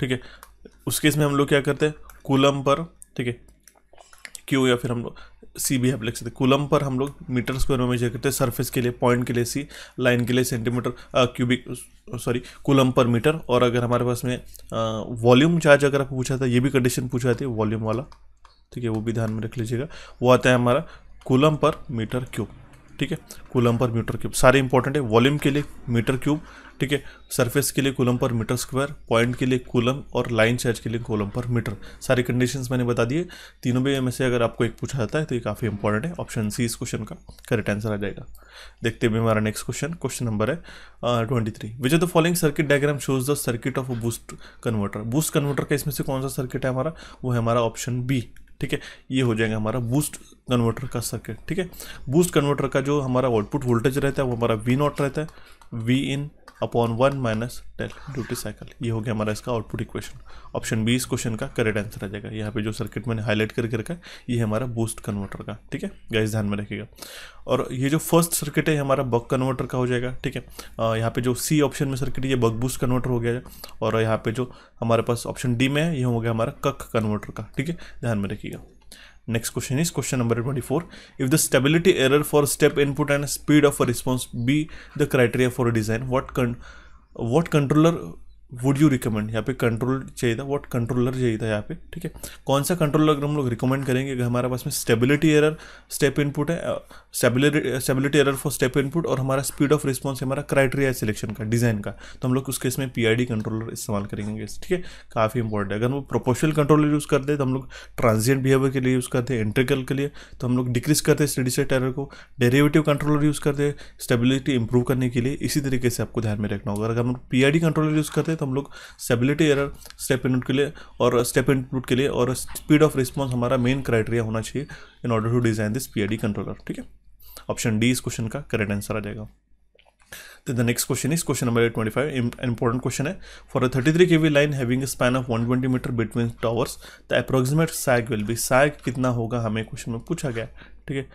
S1: ठीक है उसके इसमें हम लोग क्या करते हैं कूलम पर ठीक है क्यू या फिर हम लोग सी भी आप लिख सकते कुलम पर हम लोग मीटर स्क्वायर में मेजर करते हैं सरफेस के लिए पॉइंट के लिए सी लाइन के लिए centimetre cubic sorry coulomb per metre और अगर हमारे पास में वॉल्यूम चार्ज अगर आपको पूछा था ये भी कंडीशन पूछा जाती है वॉल्यूम वाला ठीक है वो भी ध्यान में रख लीजिएगा वो आता है हमारा कुलम पर मीटर क्यूब ठीक है कूलम पर मीटर क्यूब सारे इंपॉर्टेंट है वॉल्यूम के लिए मीटर क्यूब ठीक है सरफेस के लिए coulomb per metre square point के लिए कूलम और लाइन चार्ज के लिए कूलम पर मीटर सारी कंडीशंस मैंने बता दिए तीनों में में से अगर आपको एक पूछा जाता है तो ये काफ़ी इंपॉर्टेंट है ऑप्शन सी इस क्वेश्चन का करेक्ट आंसर आ जाएगा देखते भी हमारा नेक्स्ट क्वेश्चन क्वेश्चन नंबर है twenty three which of the following circuit diagram shows the circuit of boost converter boost converter का इसमें से कौन सा सर्किट है हमारा वो है हमारा ऑप्शन बी ठीक है ये हो जाएगा हमारा बूस्ट कन्वर्टर का सर्किट ठीक है बूस्ट कन्वर्टर का जो हमारा आउटपुट वोल्टेज रहता है वो हमारा वी नॉट रहता है V in upon one minus टेल ड्यूटी साइकिल ये हो गया हमारा इसका आउटपुट इक्वेशन ऑप्शन बी इस क्वेश्चन का करेक्ट आंसर आ जाएगा यहाँ पे जो सर्किट मैंने हाईलाइट करके रखा है ये हमारा बूस्ट कन्वर्टर का ठीक है गाइस ध्यान में रखिएगा और ये जो फर्स्ट सर्किट है हमारा बक कन्वर्टर का हो जाएगा ठीक है यहाँ पे जो सी ऑप्शन में सर्किट ये बक बूस्ट कन्वर्टर हो गया और यहाँ पे जो हमारे पास ऑप्शन डी में है ये हो गया हमारा कक कन्वर्टर का ठीक है ध्यान में रखिएगा Next question is question number 24. If the stability error for step input and speed of a response be the criteria for a design, what con what controller would you recommend यहाँ पे control चाहिए था what controller चाहिए था यहाँ पे ठीक है कौन सा कंट्रोलर अगर हम लोग रिकमेंड करेंगे हमारे पास में स्टेबिलिटी एरर स्टेप इनपुट है stability stability error for step input और हमारा स्पीड ऑफ रिस्पॉन्स हमारा क्राइटेरिया सिलेक्शन का डिज़ाइन का तो हम लोग उस केस में पी कंट्रोलर इस्तेमाल करेंगे ठीक है काफ़ी इंपॉर्टेंट है अगर हम प्रोपोशनल कंट्रोलर यूज़ करते हैं तो हम लोग ट्रांजिएंट बिहेवियर के लिए यूज़ करते हैं एंट्रिकल के लिए तो हम लोग डिक्रीज करते हैं स्टडी सेट एरर को डेरेवेटिव कंट्रोलर यूज़ करते हैं स्टेबिलिटी इंप्रूव करने के लिए इसी तरीके से आपको ध्यान में रखना होगा अगर हम पी कंट्रोलर यूज़ करते हैं तो हम लोग स्टेबिलिटी एरर स्टेप इनपुट के लिए और स्टेप इनपुट के लिए और स्पीड ऑफ रिस्पॉन्स हमारा मेन क्राइटेरिया होना चाहिए in order to design this P controller ठीक है ऑप्शन डी इस क्वेश्चन का करेक्ट आंसर आ जाएगा तो the next question is question number twenty five important question है for a thirty three K V line having span of one twenty metre between towers the approximate sag will be sag कितना होगा हमें question में पूछा गया ठीक है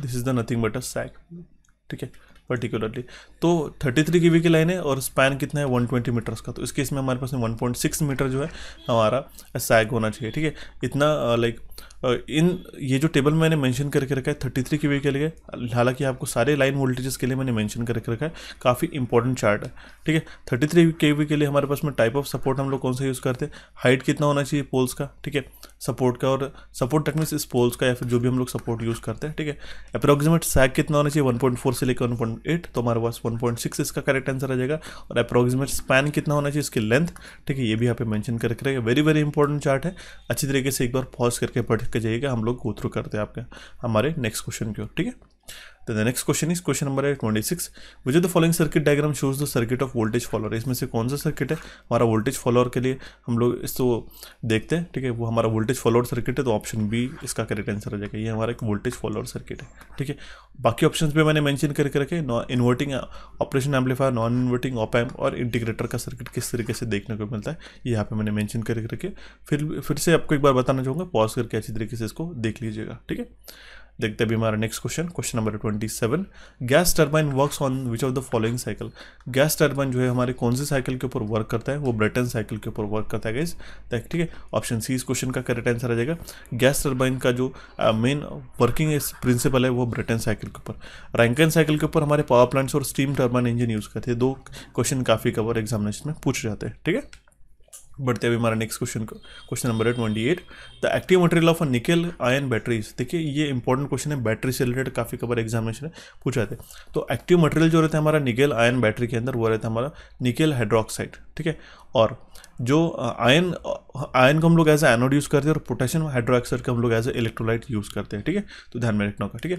S1: this is the nothing but a sag ठीक है पर्टिकुलरली तो 33 थ्री की लाइन है और स्पैन कितना है 120 ट्वेंटी मीटर्स का तो इस केस में हमारे पास में 1.6 मीटर जो है हमारा सैग होना चाहिए ठीक है इतना लाइक uh, इन ये जो टेबल मैंने मेंशन करके रखा है थर्टी थ्री के वे के लिए हालांकि आपको सारे लाइन वोल्टेजेस के लिए मैंने मेंशन करके रखा है काफ़ी इंपॉर्टेंट चार्ट है ठीक है थर्टी थ्री के वी के लिए हमारे पास में टाइप ऑफ सपोर्ट हम लोग कौन सा यूज़ करते हैं हाइट कितना होना चाहिए पोल्स का ठीक है सपोर्ट का और सपोर्ट टेक्निक्स इस पोल्स का या फिर जो भी हम लोग सपोर्ट यूज़ करते हैं ठीक है अप्रॉक्सीमेट सैक कितना होना चाहिए फोर से लेकर एट तो हमारे पास सिक्स इसका करेक्ट आंसर आ जाएगा और अप्रॉक्सीमेट स्पैन कितना होना चाहिए इसकी लेंथ ठीक है ये भी यहाँ पे मैंशन करके रखेगा वेरी वेरी इंपॉर्टेंट चार्ट है अच्छी तरीके से एक बार पॉज करके पढ़ के जाइएगा हम लोग गो थ्रू करते हैं आपके हमारे नेक्स्ट क्वेश्चन की ओर ठीक है Then the next question is question number है सिक्स मुझे the following circuit diagram shows the circuit of voltage follower इसमें से कौन सा सर्किट है हमारा वोल्टेज फॉलोअर के लिए हम लोग इसको देखते हैं ठीक है वो हमारा वोल्टेज फॉलोअर सर्किट है तो ऑप्शन बी इसका करेक्ट आंसर हो जाएगा ये हमारा एक वोल्टेज फॉलोअर सर्किट है ठीक है बाकी ऑप्शन भी मैंने मैंशन करके रखे inverting operation amplifier non inverting op amp और इंटीग्रेटर का सर्किट किस तरीके से देखने को मिलता है ये यहाँ पर मैंने मैंशन करके रखे फिर फिर से आपको एक बार बताना चाहूँगा पॉज करके अच्छी तरीके से इसको देख लीजिएगा ठीक है देखते भी हमारा next question question number twenty seven gas turbine works on which of the following cycle gas turbine जो है हमारे कौन से साइकिल के ऊपर वर्क करता है वो ब्रेटन साइकिल के ऊपर वर्क करता है गैस ठीक है ऑप्शन सी इस क्वेश्चन का करेक्ट आंसर आ जाएगा गैस टर्बाइन का जो मेन वर्किंग प्रिंसिपल है वो ब्रेटन साइकिल के ऊपर रैंकन साइकिल के ऊपर हमारे पावर प्लांट्स और स्टीम टर्बाइन इंजन यूज़ करते हैं दो क्वेश्चन काफ़ी कवर एग्जामिनेशन में पूछ जाते हैं ठीक है बढ़ते अभी हमारा नेक्स्ट क्वेश्चन क्वेश्चन नंबर है twenty eight the active material of a nickel ion batteries देखिए ये इंपॉर्टेंट क्वेश्चन है बैटरी से रिलेटेड काफ़ी कबर एग्जामिनेशन है पूछा थे तो एक्टिव मटेरियल जो रहता है हमारा निकल आयन बैटरी के अंदर वो रहता है हमारा निकल हाइड्रोक्साइड ठीक है और जो आयन आयन को हम लोग एज एनोड यूज़ करते हैं और पोटेशियम हाइड्रोक्साइड को हम लोग एज ए इलेक्ट्रोलाइट यूज़ करते हैं ठीक है तो ध्यान में रखना होगा ठीक है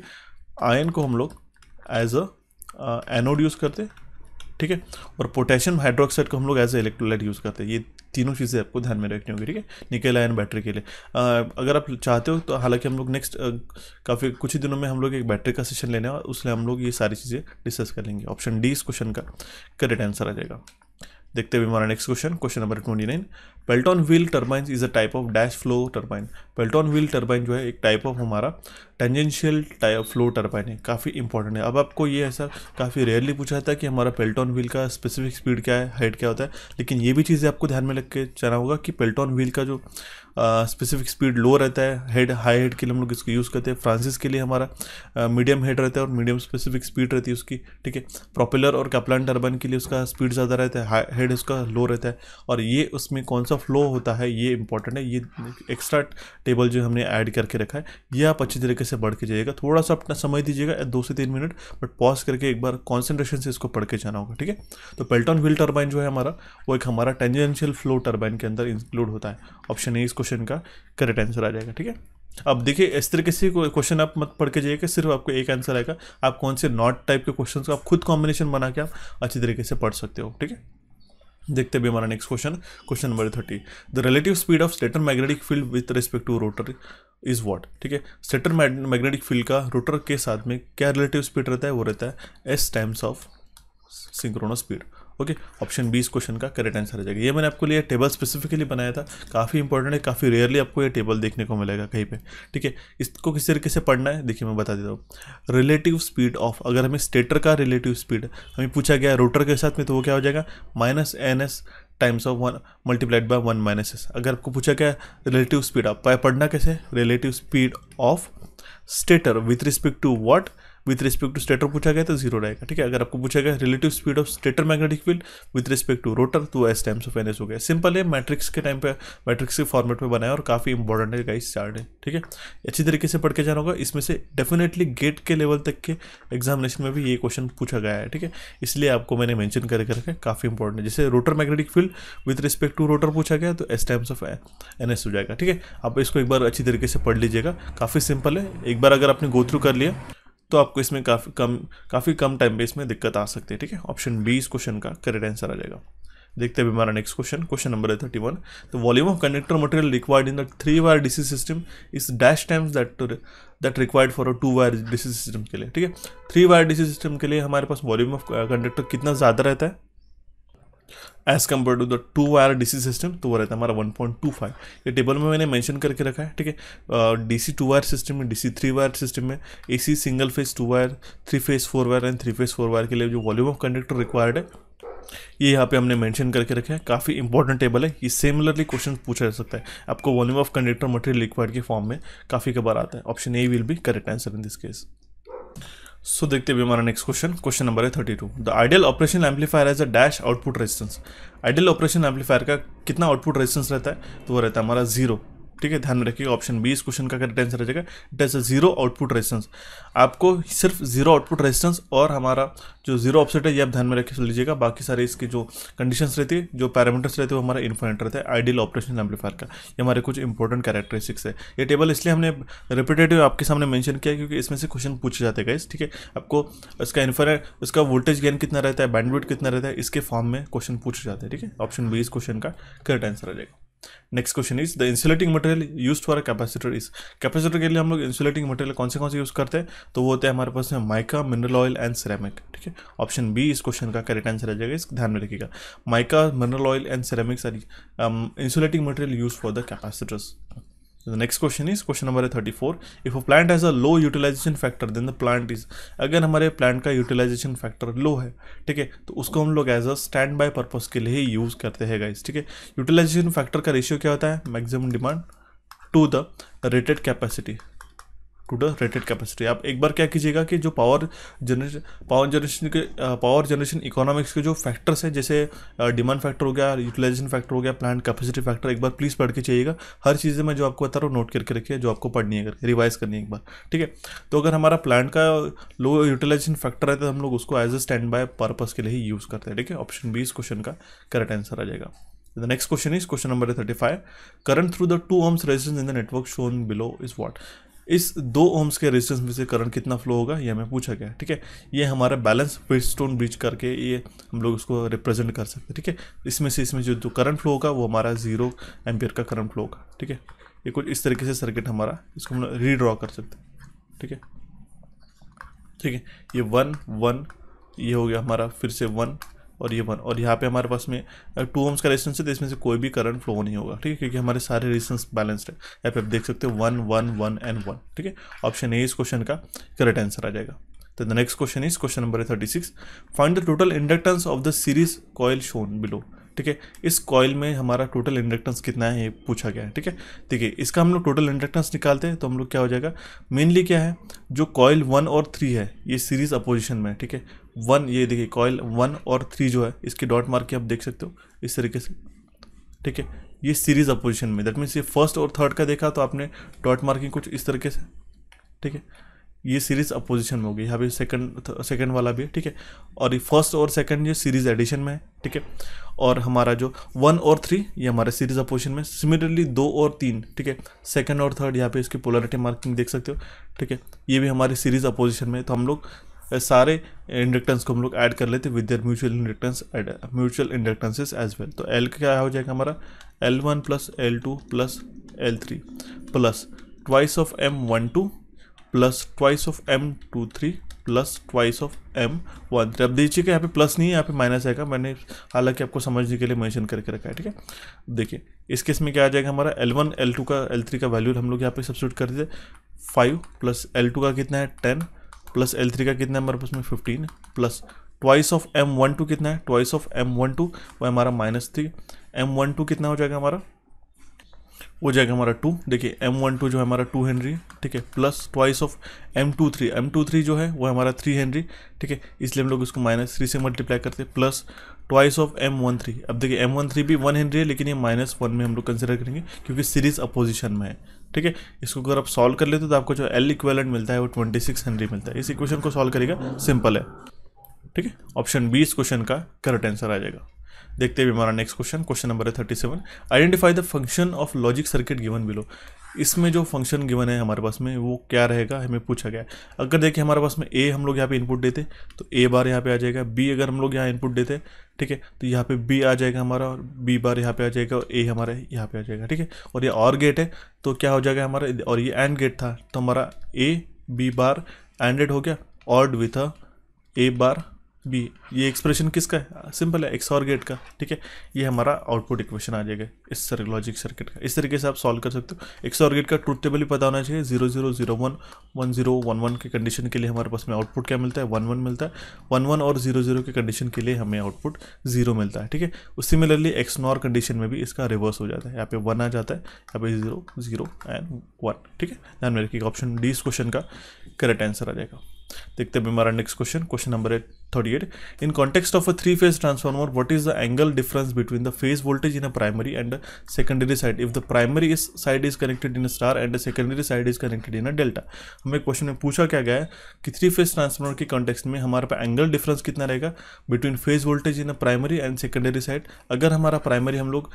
S1: आयन को हम लोग एज अ एनोड यूज़ करते हैं ठीक है और पोटेशियम हाइड्रोक्साइड को हम लोग एज ए इलेक्ट्रोलाइट यूज़ करते हैं ये तीनों चीज़ें आपको ध्यान में रखनी होगी ठीक है निकल आयन बैटरी के लिए आ, अगर आप चाहते हो तो हालांकि हम लोग नेक्स्ट काफ़ी कुछ ही दिनों में हम लोग एक बैटरी का सेशन लेने और उसमें हम लोग ये सारी चीज़ें डिस्कस कर लेंगे ऑप्शन डी इस क्वेश्चन का करेक्ट आंसर आ जाएगा देखते हुए हमारा next question question number twenty nine Pelton wheel turbine is a type of dash flow turbine Pelton wheel turbine जो है एक टाइप ऑफ हमारा टेंजेंशियल टाइप फ्लो टर्बाइन है काफ़ी इंपॉर्टेंट है अब आपको ये ऐसा काफ़ी रेयरली पूछा जाता है कि हमारा पेल्टॉन व्हील का स्पेसिफिक स्पीड क्या है हाइट क्या होता है लेकिन ये भी चीज़ें आपको ध्यान में रख के जाना होगा कि पेल्टॉन व्हील का जो स्पेसिफिक स्पीड लो रहता है हेड हाई हेड के लिए हम लोग इसको यूज़ करते हैं फ्रांसिस के लिए हमारा मीडियम हेड रहता है और मीडियम स्पेसिफिक स्पीड रहती है उसकी ठीक है प्रोपेलर और कैप्लान टर्बाइन के लिए उसका स्पीड ज़्यादा रहता है हेड उसका लो रहता है और ये उसमें कौन सा फ्लो होता है ये इंपॉर्टेंट है ये एक्स्ट्रा टेबल जो हमने ऐड करके रखा है ये आप अच्छी तरीके से बढ़ के जाइएगा थोड़ा सा अपना समय दीजिएगा दो से तीन मिनट बट पॉज करके एक बार कॉन्सेंट्रेशन से इसको पढ़ के जाना होगा ठीक है तो पेल्टॉन व्हील टर्बाइन जो है हमारा वो एक हमारा टेंजेंशियल फ्लो टर्बाइन के अंदर इंक्लूड होता है ऑप्शन ए इसको क्वेश्चन का करेक्ट आंसर आ जाएगा ठीक है अब देखिए इस तरीके से क्वेश्चन आप मत पढ़ के जाइएगा सिर्फ आपको एक आंसर आएगा आप कौन से नॉट टाइप के क्वेश्चन को आप खुद कॉम्बिनेशन बना के आप अच्छी तरीके से पढ़ सकते हो ठीक है देखते भी हमारा next question question number thirty the relative speed of stator magnetic field with respect to rotor is what ठीक है स्टेटर मैग्नेटिक फील्ड का रोटर के साथ में क्या रिलेटिव स्पीड रहता है वो रहता है S times of synchronous speed okay option B इस क्वेश्चन का करेक्ट आंसर आ जाएगा ये मैंने आपको लिए टेबल स्पेसिफिकली बनाया था काफ़ी इंपॉर्टेंट है काफ़ी रेयरली आपको ये टेबल देखने को मिलेगा कहीं पे ठीक है इसको किस तरीके से पढ़ना है देखिए मैं बता देता हूँ रिलेटिव स्पीड ऑफ अगर हमें स्टेटर का रिलेटिव स्पीड हमें पूछा गया रोटर के साथ में तो वो क्या हो जाएगा minus N S times of one multiplied by one minus S अगर आपको पूछा गया रिलेटिव स्पीड आप पढ़ना कैसे relative speed of stator with respect to what with respect to stator पूछा गया तो जीरो रहेगा ठीक है अगर आपको पूछा गया relative speed of stator magnetic field with respect to rotor तो S times of N S हो गया सिंपल है मैट्रिक्स के टाइम पे मैट्रिक्स के फॉर्मेट में बनाया और काफ़ी इंपॉर्टेंट है गाइस चार्ट है ठीक है अच्छी तरीके से पढ़ के जाना होगा इसमें से डेफिनेटली गेट के लेवल तक के एग्जामिनेशन में भी ये क्वेश्चन पूछा गया है ठीक है इसलिए आपको मैंने मैंशन कर करके काफ़ी इंपॉर्टेंट है जैसे rotor magnetic field with respect to rotor पूछा गया तो एस टाइम्स ऑफ एन हो जाएगा ठीक है आप इसको एक बार अच्छी तरीके से पढ़ लीजिएगा काफ़ी सिंपल है एक बार अगर आपने गो थ्रू कर लिया तो आपको इसमें काफ़ी कम काफ़ी कम टाइम पे इसमें दिक्कत आ सकती है ठीक है ऑप्शन बी इस क्वेश्चन का करेक्ट आंसर आ जाएगा देखते हैं हमारा नेक्स्ट क्वेश्चन क्वेश्चन नंबर है thirty one the volume of conductor material required in the three wire DC system is dash times that that required for a two wire DC system के लिए ठीक है थ्री वायर डीसी सिस्टम के लिए हमारे पास volume of conductor कितना ज़्यादा रहता है as compare to the two wire DC system तो वो रहता है हमारा वन पॉइंट टू फाइव ये टेबल में मैंने मैंशन करके रखा है ठीक है D C two wire system में डीसी थ्री वायर सिस्टम में A C single phase two wire three phase four wire and three phase four wire के लिए जो वॉल्यूम ऑफ कंडक्टर रिक्वायर्ड है ये यहाँ पे हमने मैंशन करके रखा है काफ़ी इंपॉर्टेंट टेबल है ये सिमिलरली क्वेश्चन पूछा जा सकता है आपको volume of conductor material required के फॉर्म में काफ़ी कबार आता है option A will be correct answer in this case so देखते भी हमारा नेक्स्ट क्वेश्चन क्वेश्चन नंबर है thirty two the ideal operation amplifier as a dash output resistance ideal operation amplifier का कितना आउटपुट रेजिस्टेंस रहता है तो वो रहता है हमारा जीरो ठीक है ध्यान में रखिएगा ऑप्शन बी इस क्वेश्चन का करेक्ट आंसर आ जाएगा it is zero output resistance आपको सिर्फ जीरो आउटपुट रेजिस्टेंस और हमारा जो जीरो ऑप्शन है ये आप ध्यान में रख लीजिएगा बाकी सारे इसके जो कंडीशन रहती है जो पैरामीटर्स रहते हैं वो हमारा इन्फोनेट रहता है आइडियल ऑपरेशन एम्पलीफायर का ये हमारे कुछ इंपॉर्टेंट कैरेक्टरिस्टिक्स है ये टेबल इसलिए हमने रिपीटेटिव आपके सामने मैंशन किया क्योंकि इसमें से क्वेश्चन पूछे जाते गए ठीक है आपको इसका इन्फोनेट उसका वोल्टेज गेन कितना रहता है बैंडविड कितना रहता है इसके फॉर्म में क्वेश्चन पूछे जाते हैं ठीक है ऑप्शन बी इस क्वेश्चन का करेक्ट आंसर आ जाएगा next question is the insulating material use for capacitor is capacitor के लिए हम लोग इंसुलेटिंग मटेरियल कौन से कौन से यूज करते हैं तो वो होते हैं हमारे पास में mica mineral oil and ceramic ठीक है ऑप्शन बी इस क्वेश्चन का करेक्ट आंसर आ जाएगा इस ध्यान में रखिएगा mica mineral oil and ceramic are insulating material use for the capacitors The next question is question number thirty four if plant plant a a low utilization factor then the plant is अगर हमारे plant का utilisation factor लो है ठीक है तो उसको हम लोग as a stand purpose purpose के लिए ही यूज़ करते हैं guys ठीक है यूटिलाइजेशन फैक्टर का रेशियो क्या होता है maximum demand to the rated capacity to the rated capacity आप एक बार क्या कीजिएगा कि जो पावर जनरेशन पावर जनरेशन के पावर जनरेशन इकोनॉमिक्स के जो फैक्टर्स हैं जैसे डिमांड फैक्टर हो गया यूटिलाइजेशन फैक्टर हो गया प्लान कैपेसिटी फैक्टर एक बार प्लीज़ पढ़ के चाहिएगा हर चीज़ में जो आपको बता रहा हूँ नोट करके रखिए जो आपको पढ़नी है करके रिवाइज करनी है एक बार ठीक है तो अगर हमारा प्लान का लो यूटिलाइजेशन फैक्टर है तो हम लोग उसको as a stand by purpose के लिए ही यूज़ करते हैं ठीक है ऑप्शन बी इस क्वेश्चन का करेक्ट आंसर आ जाएगा next question is question number thirty five current through the two ohms resistance in the network shown below is what इस दो ओम्स के रेजिस्टेंस में से करंट कितना फ्लो होगा ये हमें पूछा गया ठीक है ये हमारा बैलेंस स्टोन ब्रिज करके ये हम लोग इसको रिप्रेजेंट कर सकते हैं ठीक है इसमें से इसमें जो करंट फ्लो होगा वो हमारा जीरो एम्पियर का करंट फ्लो होगा ठीक है ये कुछ इस तरीके से सर्किट हमारा इसको हम रीड्रॉ कर सकते हैं ठीक है ठीक है ये वन वन ये हो गया हमारा फिर से वन और ये वन और यहाँ पे हमारे पास में टू ओम्स का रेजिस्टेंस है तो इसमें से कोई भी करंट फ्लो नहीं होगा ठीक है क्योंकि हमारे सारे रेजिस्टेंस बैलेंस्ड है यहाँ पे आप देख सकते हो one one one and one ठीक है ऑप्शन ए इस क्वेश्चन का करेक्ट आंसर आ जाएगा तो the next question is question number thirty six find the total inductance of the series coil shown below ठीक है इस कॉयल में हमारा टोटल इंडक्टेंस कितना है ये पूछा गया है ठीक है देखिए इसका हम लोग टोटल इंडक्टेंस निकालते हैं तो हम लोग क्या हो जाएगा मेनली क्या है जो कॉयल वन और थ्री है ये सीरीज अपोजिशन में है ठीक है वन ये देखिए कॉयल वन और थ्री जो है इसके डॉट मार्क के आप देख सकते हो इस तरीके से ठीक है ये सीरीज अपोजिशन में दैट मीन्स ये फर्स्ट और थर्ड का देखा तो आपने डॉट मार्किंग कुछ इस तरीके से ठीक है ये सीरीज अपोजिशन में होगी यहाँ पे सेकंड सेकंड वाला भी है ठीक है और ये फर्स्ट और सेकंड ये सीरीज एडिशन में है ठीक है और हमारा जो वन और थ्री ये हमारे सीरीज ऑफ पोजिशन में सिमिलरली दो और तीन ठीक है सेकेंड और थर्ड यहाँ पे इसकी पोलरिटी मार्किंग देख सकते हो ठीक है ये भी हमारे सीरीज ऑफ पोजिशन में तो हम लोग सारे इंडक्टेंस को हम लोग ऐड कर लेते हैं with their mutual inductance mutual inductances as well तो एल क्या हो जाएगा हमारा L one plus L two plus L three plus twice of M one two plus twice of M two three plus twice of M one three अब देखिए यहाँ पे plus नहीं है यहाँ पे माइनस आएगा मैंने हालांकि आपको समझने के लिए मेंशन करके रखा है ठीक है देखिए इस केस में क्या आ जाएगा हमारा एल वन एल टू का एल थ्री का वैल्यू हम लोग यहाँ पे सब्सिट्यूट कर दीजिए फाइव प्लस एल टू का कितना है टेन प्लस एल थ्री का कितना है हमारे पास में fifteen plus twice of M one two कितना है twice of M one two वह हमारा minus three M one two कितना हो जाएगा हमारा हो जाएगा हमारा टू देखिए एम वन टू जो है हमारा टू हेनरी ठीक है plus twice of M two three M two three जो है वो हमारा थ्री हेनरी ठीक है इसलिए हम लोग इसको माइनस थ्री से मल्टीप्लाई करते हैं plus twice of M one three अब देखिए एम वन थ्री भी वन हेनरी है लेकिन ये माइनस वन में हम लोग कंसिडर करेंगे क्योंकि सीरीज अपोजिशन में है ठीक है इसको अगर आप सॉल्व कर लेते हो तो आपको जो एल इक्वेलेंट मिलता है वो ट्वेंटी सिक्स हेनरी मिलता है इस इक्वेशन को सॉल्व करेगा सिंपल है ठीक है ऑप्शन बी इस क्वेश्चन का करेक्ट आंसर आ जाएगा देखते हैं हमारा नेक्स्ट क्वेश्चन क्वेश्चन नंबर है thirty seven identify the function of logic circuit given below इसमें जो फंक्शन गिवन है हमारे पास में वो क्या रहेगा हमें पूछा गया अगर देखिए हमारे पास में ए हम लोग यहाँ पे इनपुट देते तो ए बार यहाँ पे आ जाएगा बी अगर हम लोग यहाँ इनपुट देते ठीक है तो यहाँ पे बी आ जाएगा हमारा और बी बार यहाँ पे आ जाएगा और ए हमारे यहाँ पे आ जाएगा ठीक है और ये और गेट है तो क्या हो जाएगा हमारा और ये एंड गेट था तो हमारा ए बी बार एंडेड हो गया ORed with a A bar B ये एक्सप्रेशन किसका है सिंपल है एक्स और गेट का ठीक है ये हमारा आउटपुट इक्वेशन आ जाएगा इस सर लॉजिक सर्किट का इस तरीके से आप सॉल्व कर सकते हो एक्स और गेट का ट्रूथ टेबल ही पता होना चाहिए zero zero zero one one zero one one के कंडीशन के लिए हमारे पास में आउटपुट क्या मिलता है वन वन मिलता है वन वन और जीरो जीरो के कंडीशन के लिए हमें आउटपुट जीरो मिलता है ठीक है उस सिमिलरली एक्सनॉर कंडीशन में भी इसका रिवर्स हो जाता है यहाँ पे वन आ जाता है यहाँ पे जीरो जीरो एंड वन ठीक है ध्यान में रखिएगा ऑप्शन डी इस क्वेश्चन का करेक्ट आंसर आ जाएगा देखते हैं हमारा next question question number eight 38 in context of a three phase transformer what is the angle difference between the phase voltage in a primary and a secondary side if the primary is side is connected in a star and the secondary side is connected in a delta हमें question में पूछा क्या गया है कि three phase transformer के context में हमारे पास एंगल डिफरेंस कितना रहेगा between phase voltage in a primary and secondary side अगर हमारा प्राइमरी हम लोग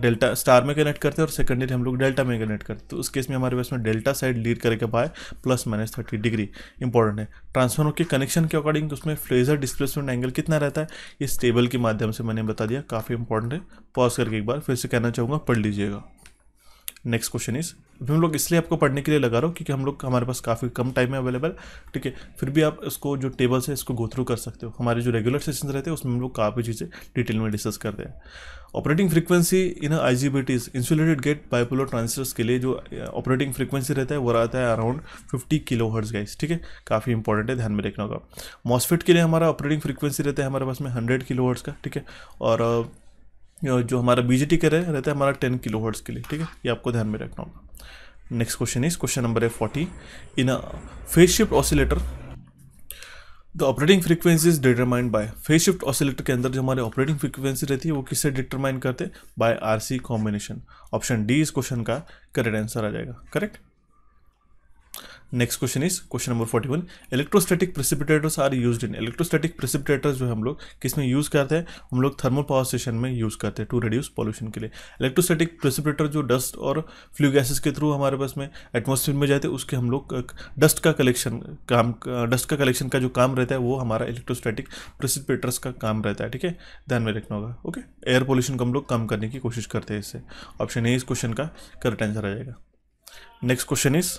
S1: डेल्टा स्टार में कनेक्ट करते हैं और सेकेंडरी हम लोग डेल्टा में कनेक्ट करते हैं तो उस केस में हमारे पास में डेल्टा साइड लीड करके पाए plus minus thirty degree important है ट्रांसफार्मर के कनेक्शन के अकॉर्डिंग उसमें फेज हमेशा डिस्प्लेसमेंट एंगल कितना रहता है इस टेबल के माध्यम से मैंने बता दिया काफ़ी इंपॉर्टेंट है पॉज करके एक बार फिर से कहना चाहूँगा पढ़ लीजिएगा नेक्स्ट क्वेश्चन इज़ हम लोग इसलिए आपको पढ़ने के लिए लगा रहा हूँ क्योंकि हम लोग हमारे पास काफ़ी कम टाइम में अवेलेबल ठीक है फिर भी आप इसको जो टेबल्स है इसको गो थ्रू कर सकते हो हमारे जो रेगुलर सेशन रहते हैं उसमें हम लोग काफ़ी चीज़ें डिटेल में डिस्कस करते हैं operating frequency in I G B insulated gate bipolar transistors के लिए जो ऑपरेटिंग फ्रीक्वेंसी रहता है वो रहता है around fifty kilo hertz guys ठीक है काफ़ी इंपॉर्टेंट है ध्यान में रखना होगा मॉसफेट के लिए हमारा ऑपरेटिंग फ्रीक्वेंसी रहता है हमारे पास में हंड्रेड किलो हर्ट्स का ठीक है और जो हमारा बीजेटी जी टी का रहता है हमारा टेन किलो हर्ट्स के लिए ठीक है ये आपको ध्यान में रखना होगा next question is question number 40 in a phase shift oscillator the operating is determined by phase shift oscillator के अंदर जो हमारे ऑपरेटिंग फ्रिक्वेंसी रहती है वो किससे डिटरमाइन करते by R C combination option D इस क्वेश्चन का करेक्ट आंसर आ जाएगा correct next question is question number forty one electrostatic precipitators are use in electrostatic precipitators जो हम लोग किस में यूज़ करते हैं हम लोग थर्मल पावर स्टेशन में यूज़ करते हैं टू रिड्यूस पॉल्यूशन के लिए इलेक्ट्रोस्टैटिक प्रेसिपिटेटर जो डस्ट और फ्लू गैसेस के थ्रू हमारे पास में एटमोसफियर में जाते हैं उसके हम लोग डस्ट का कलेक्शन काम डस्ट का कलेक्शन का जो काम रहता है वो हमारा इलेक्ट्रोस्टैटिक प्रेसिपिटेटर्स का काम रहता है ठीक है ध्यान में रखना होगा ओके एयर पॉल्यूशन को हम लोग कम करने की कोशिश करते हैं इससे ऑप्शन ए इस क्वेश्चन का करेक्ट आंसर आ जाएगा next question is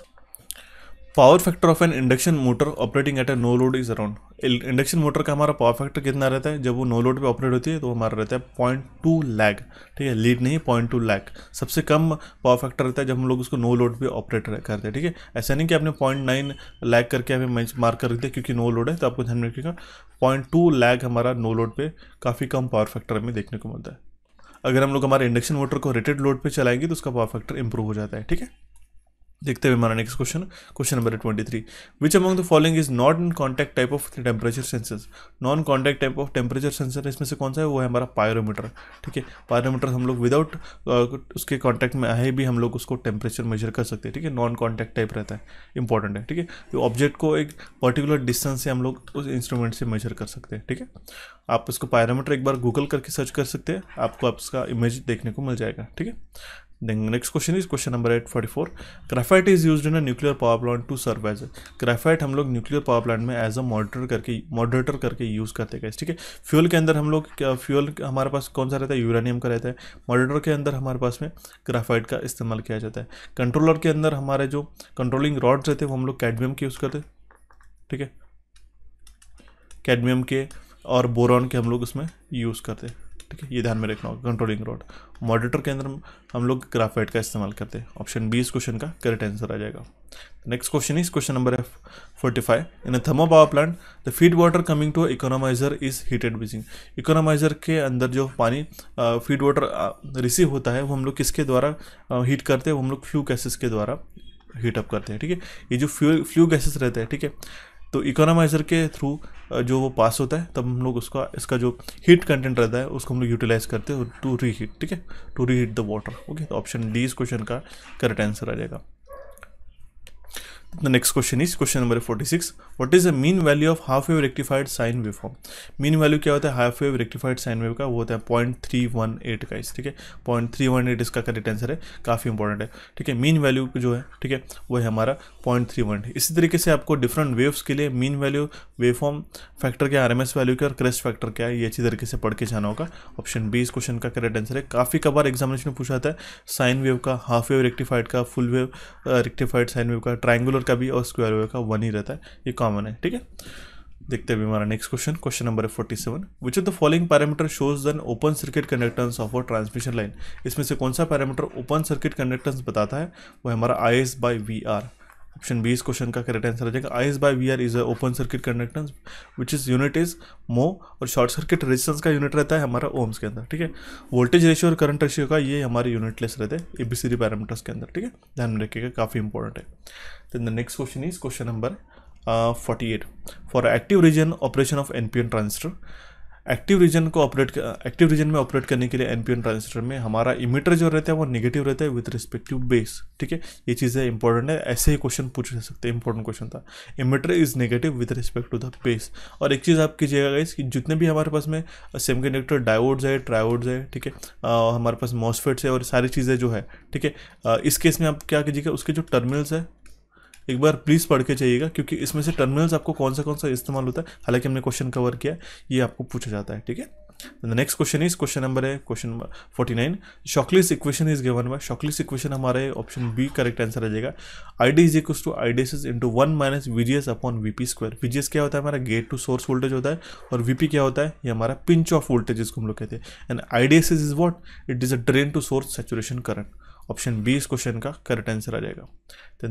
S1: power factor of an induction motor operating at a no load is around induction motor का हमारा पावर फैक्टर कितना रहता है जब वो नो लोड पे ऑपरेट होती है तो हमारा रहता है पॉइंट टू लैग ठीक है लीड नहीं पॉइंट टू लैग सबसे कम पावर फैक्टर रहता है जब हम लोग उसको नो लोड पे ऑपरेट करते हैं ठीक है ऐसा नहीं कि आपने पॉइंट नाइन लैग करके हमें मार्क कर दिया क्योंकि नो लोड है तो आपको ध्यान में रखिएगा पॉइंट टू लैग हमारा नो लोड पर काफ़ी कम पावर फैक्टर हमें देखने को मिलता है अगर हम लोग हमारे इंडक्शन मोटर को रेटेड लोड पर चलाएंगे तो उसका पावर फैक्टर इंप्रूव हो जाता है ठीक है देखते हैं हमारा next question question number twenty three which among the following is not in contact type of temperature sensor non contact type of temperature sensor इसमें से कौन सा है वो है हमारा पायरोमीटर ठीक है पायरोमीटर हम लोग विदाउट उसके कॉन्टैक्ट में आए भी हम लोग उसको टेम्परेचर मेजर कर सकते हैं ठीक है नॉन कॉन्टैक्ट टाइप रहता है इंपॉर्टेंट है ठीक है तो ऑब्जेक्ट को एक पर्टिकुलर डिस्टेंस से हम लोग उस इंस्ट्रूमेंट से मेजर कर सकते हैं ठीक है आप इसको पायरोमीटर एक बार गूगल करके सर्च कर सकते हैं आपको आपका इमेज देखने को मिल जाएगा ठीक है Then next question is question number 844. Graphite is used in a nuclear power plant to serve as graphite हम लोग न्यूक्लियर पावर प्लांट में एज अ मॉडरेटर करके मॉडरेटर करके यूज़ करते हैं ठीक है फ्यूल के अंदर हम लोग फ्यूल हमारे पास कौन सा रहता है यूरेनियम का रहता है मॉडरेटर के अंदर हमारे पास में ग्राफाइट का इस्तेमाल किया जाता है कंट्रोलर के अंदर हमारे जो कंट्रोलिंग रॉड्स रहते हैं वो हम लोग कैडमियम के यूज़ करते हैं ठीक है कैडमियम के और बोरॉन के हम लोग उसमें यूज़ करते हैं ठीक है ये ध्यान में रखना होगा कंट्रोलिंग रॉड मॉडिटर के अंदर हम लोग ग्राफाइट का इस्तेमाल करते हैं ऑप्शन बी इस क्वेश्चन का करेक्ट आंसर आ जाएगा next question is question number है forty five in a thermo power plant the feed water coming to economiser is heated being economiser के अंदर जो पानी फीड वाटर रिसीव होता है वो हम लोग किसके द्वारा हीट करते हैं वो हम लोग फ्लू गैसेस के द्वारा हीटअप करते हैं ठीक है ये जो फ्यू फ्लू गैसेस रहते हैं ठीक है तो इकोनोमाइज़र के थ्रू जो वो पास होता है तब हम लोग उसका इसका जो हीट कंटेंट रहता है उसको हम लोग यूटिलाइज करते हैं टू री हीट ठीक है to reheat the water okay तो ऑप्शन डी इस क्वेश्चन का करेक्ट आंसर आ जाएगा The next question is question number 46. What is the mean value of half wave rectified sine waveform? Mean value क्या होता है half wave rectified sine wave का वो होता है पॉइंट थ्री वन एट का इस ठीक है पॉइंट थ्री वन एट इसका करेक्ट आंसर है काफ़ी इंपॉर्टेंट है ठीक है मीन वैल्यू जो है ठीक है वो है हमारा पॉइंट थ्री वन इसी तरीके से आपको डिफरेंट वेव्स के लिए मीन वैल्यू वेवफॉर्म फैक्टर क्या आर एम एस वैल्यू क्या और क्रेस्ट फैक्टर क्या है ये अच्छी तरीके से पढ़ के जाना होगा ऑप्शन बी इस क्वेश्चन का करेक्ट आंसर है काफ़ी कबार एग्जामिनेशन पूछा जाता है साइन वेव का हाफ वेव रेक्टिफाइड का full wave rectified sine wave का ट्राइंगुलर सर्कुलर का भी और स्क्वायर वेव का वन ही रहता है ये कॉमन है ठीक है देखते हैं हमारा नेक्स्ट क्वेश्चन क्वेश्चन नंबर है forty seven which of the following parameter shows then open circuit conductance of a transmission line इसमें से कौन सा पैरामीटर ओपन सर्किट कंडक्टेंस बताता है वो हमारा I S by V R option B इस क्वेश्चन का करेक्ट आंसर आ जाएगा I S by V R is a open circuit conductance which is unit is mho और शॉर्ट सर्किट रेजिस्टेंस का यूनिट रहता है हमारा ओम्स के अंदर ठीक है वोल्टेज रेशियो और करंट रेशियो का ये हमारे यूनिटलेस रहते हैं A B C D parameters के अंदर ठीक है ध्यान में रखिएगा काफ़ी इंपॉर्टेंट है then the next question is question number forty eight for active region operation of N P N transistor active region को ऑपरेट एक्टिव रीजन में ऑपरेट करने के लिए एन ट्रांजिस्टर में हमारा इमीटर जो रहता है वो निगेटिव रहता है विद रिस्पेक्ट टू बेस ठीक है ये चीज़ें इंपॉर्टेंट है ऐसे ही क्वेश्चन पूछ सकते हैं इंपॉर्टेंट क्वेश्चन था emitter is negative with respect to the base और एक चीज़ आप कीजिएगा इस कि जितने भी हमारे पास में सेम कंडक्टर डायवर्ड्स है ट्राइवर्ड्स है ठीक है हमारे पास मॉसफेट्स है और सारी चीज़ें जो है ठीक है इस केस में आप क्या कीजिएगा उसके जो टर्मिनल्स है एक बार प्लीज़ पढ़ के चाहिएगा क्योंकि इसमें से टर्मिनल्स आपको कौन सा कौन सा इस्तेमाल होता है हालांकि हमने क्वेश्चन कवर किया ये आपको पूछा जाता है ठीक है next question is question number है question number forty nine Shockley's equation is given by Shockley's equation हमारे ऑप्शन बी करेक्ट आंसर आ जाएगा I D is equal to I D is into one minus V G S upon V P square V G S क्या होता है हमारा gate to source voltage होता है और वीपी क्या होता है ये हमारा पिंच ऑफ वोल्टेज जिसको हम लोग कहते हैं and I D S is is what it is a drain to source saturation current option B इस क्वेश्चन का करेक्ट आंसर आ जाएगा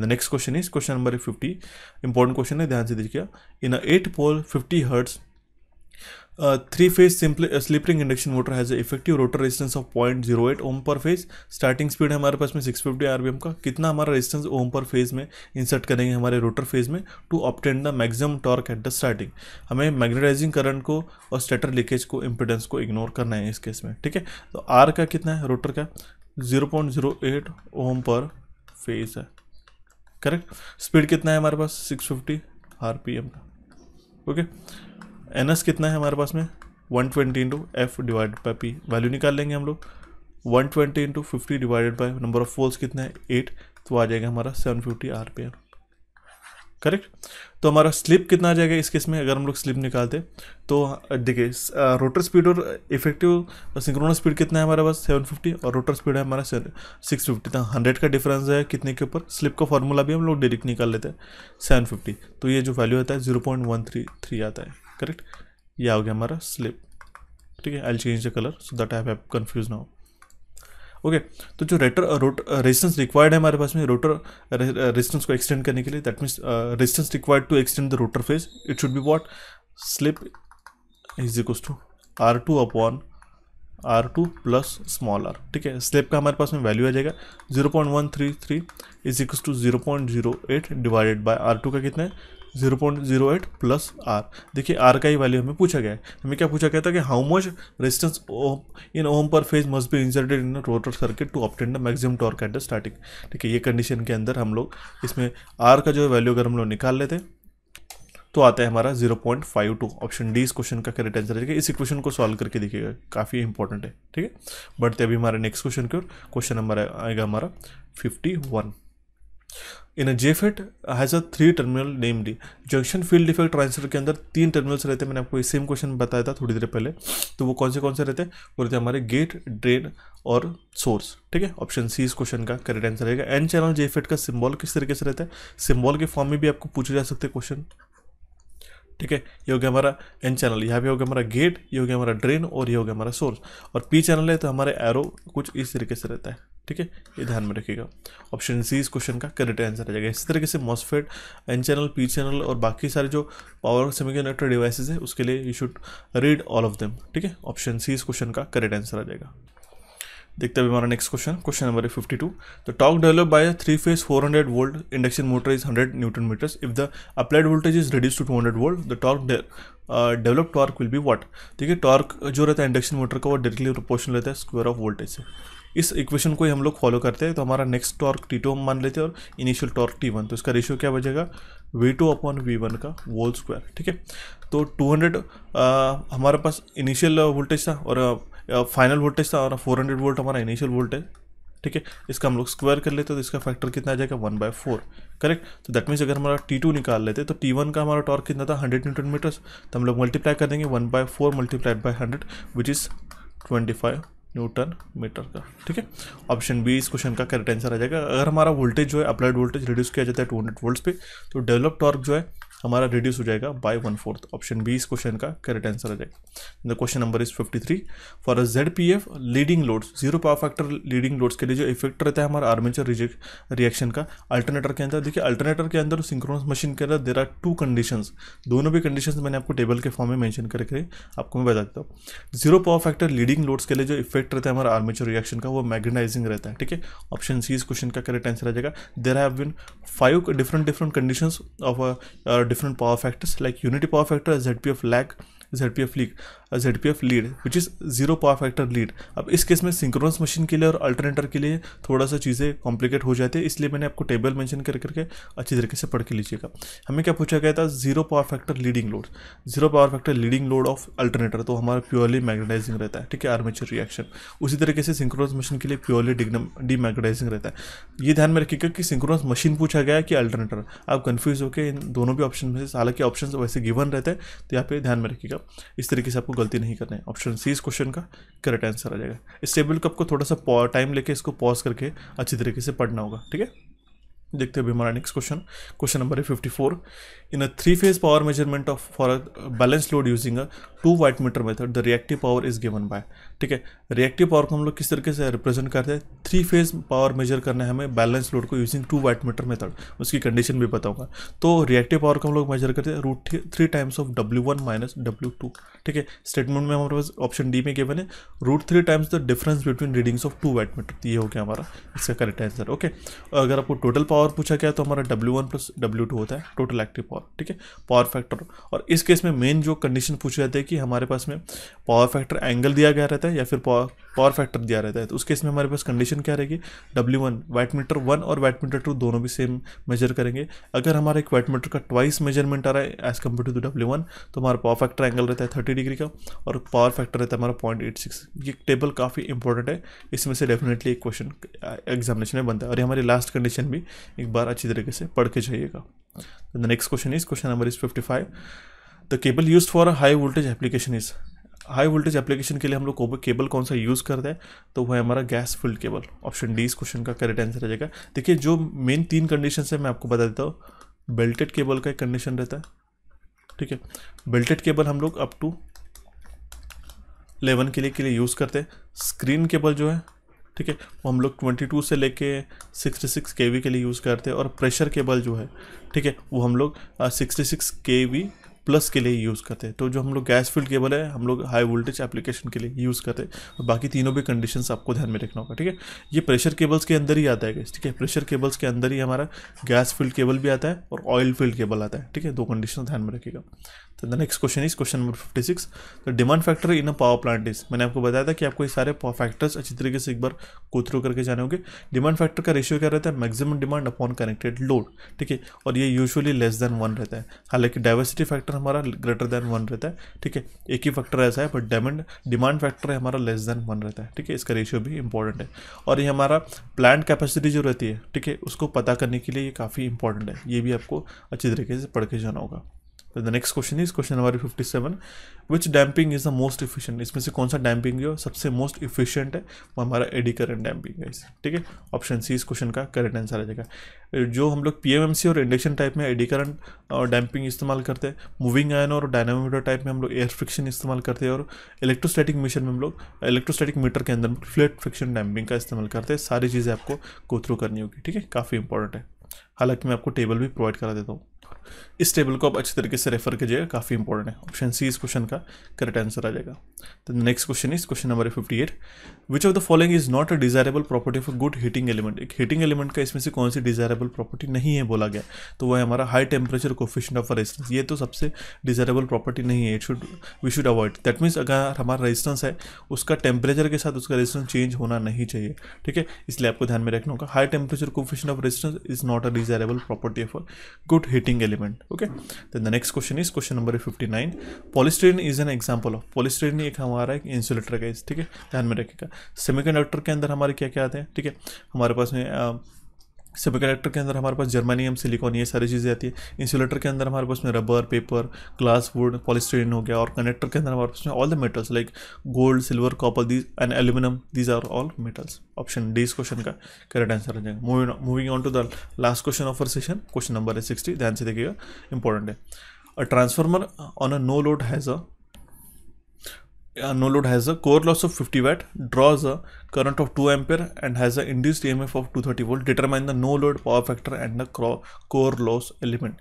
S1: the next question is question number fifty important question है ध्यान से देखिए in eight pole fifty hertz three phase simply slip ring induction motor has effective rotor resistance of point zero eight ohm per phase starting speed हमारे पास में six fifty are का कितना हमारा रेजिस्टेंस ओम पर फेज में इंसर्ट करेंगे हमारे rotor phase में to obtain the maximum torque at the starting हमें मैग्नेटाइजिंग करंट को और स्टेटर लीकेज को इंपिडेंस को इग्नोर करना है इस केस में ठीक है तो आर का कितना है रोटर का 0.08 ओम पर फेज है करेक्ट स्पीड कितना है हमारे पास 650 फिफ्टी आर पी एम का ओके एन एस कितना है हमारे पास में 120 twenty into F divide by P value निकाल लेंगे हम लोग 120 twenty into fifty divided by number of poles कितना है एट तो आ जाएगा हमारा 750 fifty R P M correct तो हमारा स्लिप कितना आ जाएगा इस केस में अगर हम लोग स्लिप निकालते तो देखिए रोटर स्पीड और इफेक्टिव सिंक्रोनस स्पीड कितना है हमारे पास 750 और रोटर स्पीड है हमारा 650 तो हंड्रेड का डिफरेंस है कितने के ऊपर स्लिप का फॉर्मूला भी हम लोग डायरेक्ट निकाल लेते हैं 750 तो ये जो वैल्यू आता है जीरो आता है करेक्ट यह हो गया हमारा स्लिप ठीक है I change the colour so that I have confuse now okay तो जो रेटर रेजिस्टेंस रिक्वायर्ड है हमारे पास में रोटर रेजिस्टेंस uh, uh, को एक्सटेंड करने के लिए that means resistance required to extend the rotor phase it should be what slip is equals to R two upon R two plus small R ठीक है स्लिप का हमारे पास में वैल्यू आ जाएगा zero point one three three is equal to zero point zero eight divided by R two का कितना है zero point zero eight plus R देखिए आर का ही वैल्यू हमें पूछा गया है हमें क्या पूछा गया था कि how much resistance in ohm per phase must be inserted in rotor circuit to obtain the maximum torque at the starting ठीक है ये कंडीशन के अंदर हम लोग इसमें आर का जो वैल्यू अगर हम लोग निकाल लेते तो आता है हमारा zero point five two option D इस क्वेश्चन का करेक्ट आंसर है इस क्वेश्चन को सॉल्व करके देखिएगा काफ़ी इंपॉर्टेंट है ठीक है बढ़ते अभी हमारे नेक्स्ट क्वेश्चन की ओर क्वेश्चन नंबर आएगा हमारा fifty one in JFET has a three terminal named junction field effect transfer के अंदर तीन टर्मिनल्स रहते हैं मैंने आपको सेम क्वेश्चन बताया था थोड़ी देर पहले तो वो कौन से कौन से रहते हैं वो रहते हैं हमारे गेट ड्रेन और सोर्स ठीक है ऑप्शन सी इस क्वेश्चन का करेक्ट आंसर रहेगा एन चैनल जेफेट का सिम्बॉल किस तरीके से रहता है सिम्बॉल के फॉर्म में भी आपको पूछे जा सकते क्वेश्चन ठीक है ये हो गया हमारा एन चैनल यहाँ पे हो गया हमारा गेट ये हो गया हमारा ड्रेन और ये हो गया हमारा सोर्स और पी चैनल है तो हमारे एरो कुछ इस तरीके से रहता है ठीक है ये ध्यान में रखिएगा ऑप्शन सी इस क्वेश्चन का करेक्ट आंसर आ जाएगा इसी तरीके से MOSFET N channel P channel और बाकी सारे जो पावर सेमीकंडक्टर डिवाइसेस है उसके लिए you should read all of them ठीक है ऑप्शन सी इस क्वेश्चन का करेक्ट आंसर आ जाएगा देखते हैं हमारा next question question number fifty two the torque develop by three phase four hundred volt induction motor is hundred newton metres if the applied voltage is reduce to two hundred volt the torque develop torque will be what ठीक है torque जो रहता है induction motor का वो directly proportional रहता है square of voltage से इस इक्वेशन को ही हम लोग फॉलो करते हैं तो हमारा नेक्स्ट टॉर्क टी टू हम मान लेते हैं और इनिशियल टॉर्क टी वन तो इसका रेशियो क्या बचेगा V two upon V one का वोल स्क्वायर ठीक है तो 200 हंड्रेड हमारे पास इनिशियल वोल्टेज था और फाइनल वोल्टेज था और 400 वोल्ट हमारा इनिशियल वोल्टेज ठीक है इसका हम लोग स्क्वायर कर लेते तो इसका फैक्टर कितना आ जाएगा वन बाय फोर करेक्ट तो दैट मीन्स अगर हमारा टी टू निकाल लेते तो टी वन का हमारा टॉर्क कितना था हंड्रेड न्यूटन मीटर्स तो हम लोग मल्टीप्लाई कर देंगे one by four multiplied by hundred which is twenty five newton metre का ठीक है ऑप्शन बी इस क्वेश्चन का करेक्ट आंसर आ जाएगा अगर हमारा वोल्टेज जो है अप्लाइड वोल्टेज रिड्यूस किया जाता है टू हंड्रेड वोल्ट पे तो डेवलप टॉर्क जो है हमारा रिड्यूस हो जाएगा by one fourth option B इस क्वेश्चन का करेक्ट आंसर आ जाएगा the question number is 53 for a Z P F leading loads zero power factor leading loads के लिए जो इफेक्ट रहता है हमारा आर्मेचर रिएक्शन का अल्टरनेटर के अंदर देखिए अल्टरनेटर के अंदर सिंक्रोनस मशीन के अंदर देर आर टू कंडीशन दोनों भी कंडीशन मैंने आपको टेबल के फॉर्म में मैंशन करके आपको मैं बता देता हूँ zero power factor leading loads के लिए जो इफेक्ट रहता है हमारा आर्मेचर रिएक्शन का वो मैग्नेटाइजिंग रहता है ठीक है ऑप्शन सी इस क्वेश्चन का करेक्ट आंसर आ जाएगा there have been five different different condition of different power factors like unity power factor, ZPF lag, ZPF leak. Z P F lead which is zero power factor lead अब इस case में synchronous machine के लिए और alternator के लिए थोड़ा सा चीज़ें कॉम्प्लिकेट हो जाती है इसलिए मैंने आपको टेबल मैंशन कर करके अच्छी तरीके से पढ़ के लीजिएगा हमें क्या पूछा गया था zero power factor leading load zero power factor leading load of alternator तो हमारा प्योरली मैग्नेटाइजिंग रहता है ठीक है आर्मेचर रिएक्शन उसी तरीके से सिंक्रोनस मशीन के लिए प्योरली मैग्नेटाइजिंग रहता है ये ध्यान में रखिएगा कि सिंक्रोनस मशीन पूछा गया कि अल्टरनेटर आप कन्फ्यूज होकर इन दोनों भी ऑप्शन में से हालांकि ऑप्शन वैसे गिवन रहते हैं तो यहाँ पे ध्यान में रखिएगा इस तरीके से आपको गलती नहीं करना है ऑप्शन सी इस क्वेश्चन का करेक्ट आंसर आ जाएगा इस टेबल कप को थोड़ा सा टाइम लेके इसको पॉज करके अच्छी तरीके से पढ़ना होगा ठीक है देखते हैं हमारा नेक्स्ट क्वेश्चन क्वेश्चन नंबर है fifty four in a three phase power measurement of for a balance load using a two watt meter method the reactive power is given by ठीक है रिएक्टिव पावर को हम लोग किस तरीके से represent करते हैं थ्री फेज पावर मेजर करना है हमें बैलेंस लोड को using two watt meter method उसकी कंडीशन भी बताऊंगा तो रिएक्टिव पावर को हम लोग मेजर करते हैं root three times of W one minus W two ठीक है स्टेटमेंट में हमारे पास ऑप्शन डी में गिवन है root three times the difference between readings of two watt meter ये हो गया हमारा इसका करेक्ट आंसर ओके अगर आपको टोटल पावर पूछा गया तो हमारा W one plus W two होता है टोटल एक्टिव पावर ठीक है पावर फैक्टर और इस केस में मेन जो कंडीशन पूछा जाता है कि हमारे पास में पावर फैक्टर एंगल दिया गया रहता है या फिर पावर फैक्टर दिया रहता है तो उस केस में हमारे पास कंडीशन क्या रहेगी W one watt meter one और वैट मीटर टू दोनों भी सेम मेजर करेंगे अगर हमारा एक वैट मीटर का ट्वाइस मेजरमेंट आ रहा है as compare to W one तो हमारा पावर फैक्टर एंगल रहता है थर्टी डिग्री का और पावर फैक्टर रहता है हमारा पॉइंट एट सिक्स ये टेबल काफ़ी इंपॉर्टेंट है इसमें से डेफिनेटली एक क्वेश्चन एग्जामिनेशन में बनता है और हमारी लास्ट कंडीशन भी एक बार अच्छी तरीके से पढ़ के जाइएगा next question is question number is fifty five the cable use for high voltage application is high voltage application के लिए हम लोग केबल कौन सा यूज़ करते हैं तो वो है हमारा gas filled cable option D इस क्वेश्चन का करेक्ट आंसर रहेगा देखिए जो मेन तीन कंडीशन है मैं आपको बता देता हूँ बेल्टेड केबल का एक कंडीशन रहता है ठीक है बेल्टेड केबल हम लोग अप टू एलेवन के लिए के लिए यूज़ करते हैं स्क्रीन केबल जो है ठीक है वो हम लोग ट्वेंटी टू से लेके सिक्सटी सिक्स के वी के लिए यूज़ करते हैं और प्रेशर केबल जो है ठीक है वो हम लोग sixty six K V plus के लिए यूज़ करते हैं तो जो हम लोग गैस फील्ड केबल है हम लोग हाई वोल्टेज एप्लीकेशन के लिए यूज़ करते हैं और बाकी तीनों भी कंडीशन आपको ध्यान में रखना होगा ठीक है ये प्रेशर केबल्स के अंदर ही आता है ठीक है प्रेशर केबल्स के अंदर ही हमारा गैस फील्ड केबल भी आता है और ऑयल फील्ड केबल आता है ठीक है दो कंडीशन ध्यान में रखेगा तो the next question is question number fifty six the demand factor in a power plant is मैंने आपको बताया था कि आपको ये सारे फैक्टर्स अच्छी तरीके से एक बार को थ्रू करके जाने होंगे डिमांड फैक्टर का रेशियो क्या रहता है maximum demand upon connected load ठीक है और ये यूजुअली लेस देन वन रहता है हालांकि डाइवर्सिटी फैक्टर हमारा ग्रेटर देन वन रहता है ठीक है एक ही फैक्टर ऐसा है बट डिमांड डिमांड फैक्टर है हमारा लेस देन वन रहता है ठीक है इसका रेशियो भी इंपॉर्टेंट है और ये हमारा प्लांट कैपेसिटी जो रहती है ठीक है उसको पता करने के लिए ये काफ़ी इंपॉर्टेंट है ये भी आपको अच्छी तरीके से पढ़ के जाना होगा the next question is question number fifty seven which damping is the most efficient इसमें से कौन सा डैम्पिंग जो सबसे मोस्ट इफिशियंट है वो हमारा एडी करेंट डैम्पिंग है ठीक है ऑप्शन सी इस क्वेश्चन का करेंट आंसर आ जाएगा जो हम लोग पीएमएमसी और इंडक्शन टाइप में एडी करंट और डैम्पिंग इस्तेमाल करते हैं मूविंग आयन और डायनामीटर टाइप में हम लोग एयर फ्रिक्शन इस्तेमाल करते हैं और इलेक्ट्रोस्टैटिक मिशन में हम लोग इलेक्ट्रोस्टैटिक मीटर के अंदर फ्लेट फ्रिक्शन डैम्पिंग का इस्तेमाल करते हैं सारी चीज़ें आपको को थ्रू करनी होगी ठीक है काफ़ी इंपॉर्टेंट है हालांकि मैं आपको टेबल भी प्रोवाइड करा देता हूँ इस टेबल को आप अच्छे तरीके से रेफर कीजिएगा काफ़ी इंपॉर्टेंट है ऑप्शन सी इस क्वेश्चन का करेक्ट आंसर आ जाएगा तो next question is question number fifty eight which of the following is not a desirable property for good heating element एक हीटिंग एलिमेंट का इसमें से कौन सी डिजायरेबल प्रॉपर्टी नहीं है बोला गया तो वह हमारा high temperature coefficient of resistance ये तो सबसे डिजायरेबल प्रॉपर्टी नहीं है it should we should avoid that means अगर हमारा रेजिस्टेंस है उसका टेम्परेचर के साथ उसका रेजिस्टेंस चेंज होना नहीं चाहिए ठीक है इसलिए आपको ध्यान में रखना होगा high temperature coefficient of resistance is not a desirable property for good heating element element okay then the next question is question number 59 polystyrene is an example of polystyrene एक हमारा एक insulator का ठीक है ध्यान में रखिएगा सेमीकंडक्टर के अंदर हमारे क्या क्या आते हैं ठीक है हमारे पास में सेमी कंडक्टर के अंदर हमारे पास जर्मानियम सिलिकॉन ये सारी चीज़ें आती है इंसुलेटर के अंदर हमारे पास में rubber paper glass wood polystyrene हो गया और कंडक्टर के अंदर हमारे पास में all the metals like gold silver copper these and aluminium these are all metals option D इस क्वेश्चन का करेक्ट आंसर हो जाएगा moving on to the last question of our session question number है सिक्सटी ध्यान से देखिएगा important है a transformer on a no load has a no load has a core loss of fifty watt draws a current of 2 ampere and has an induced EMF of 230 volt. Determine the no load power factor and the core loss element.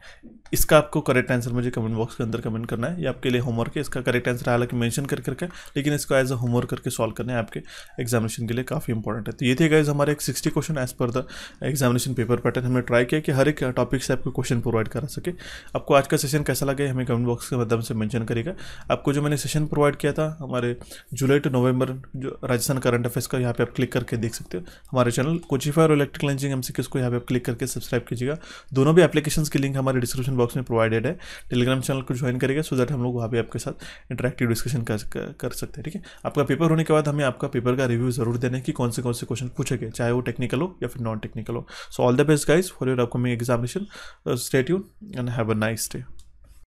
S1: इसका आपको correct answer मुझे comment box के अंदर comment करना है ये आपके लिए होमवर्क है इसका करेक्ट आंसर हालांकि मेंशन कर करके लेकिन इसको एज अ होमवर्क करके सॉल्व करना है आपके एग्जामिनेशन के लिए काफ़ी इंपॉर्टेंट है तो ये थे गाइज हमारे एक sixty question as per the examination paper pattern हमने ट्राई किया कि हर एक टॉपिक से आपको क्वेश्चन प्रोवाइड करा सके आपको आज का सेशन कैसा लगे हमें कमेंट बॉक्स के माध्यम से मैंशन करेगा आपको जो मैंने सेशन प्रोवाइड किया था हमारे जुलाई टू नवंबर जो राजस्थान करंट अफेयर्स का इसका तो यहाँ पे आप क्लिक करके देख सकते हो हमारे चैनल कोचिफाई और इलेक्ट्रिकल इंजीनियरिंग एमसीक्यूज को यहाँ पे आप क्लिक करके सब्सक्राइब कीजिएगा दोनों भी एप्लीकेशन की लिंक हमारे डिस्क्रिप्शन बॉक्स में प्रोवाइडेड है टेलीग्राम चैनल को ज्वाइन करेगा सो दैट हम लोग वहाँ पे आपके साथ इंटरेक्टिव डिस्कशन कर, कर सकते हैं ठीक है आपका पेपर होने के बाद हमें आपका पेपर का रिव्यू जरूर देना है कि कौन से कौन से क्वेश्चन पूछेगा चाहे वो टेक्निकल हो या फिर नॉन टेक्निकल हो so all the best guys for your upcoming examination stay यू and have a nice day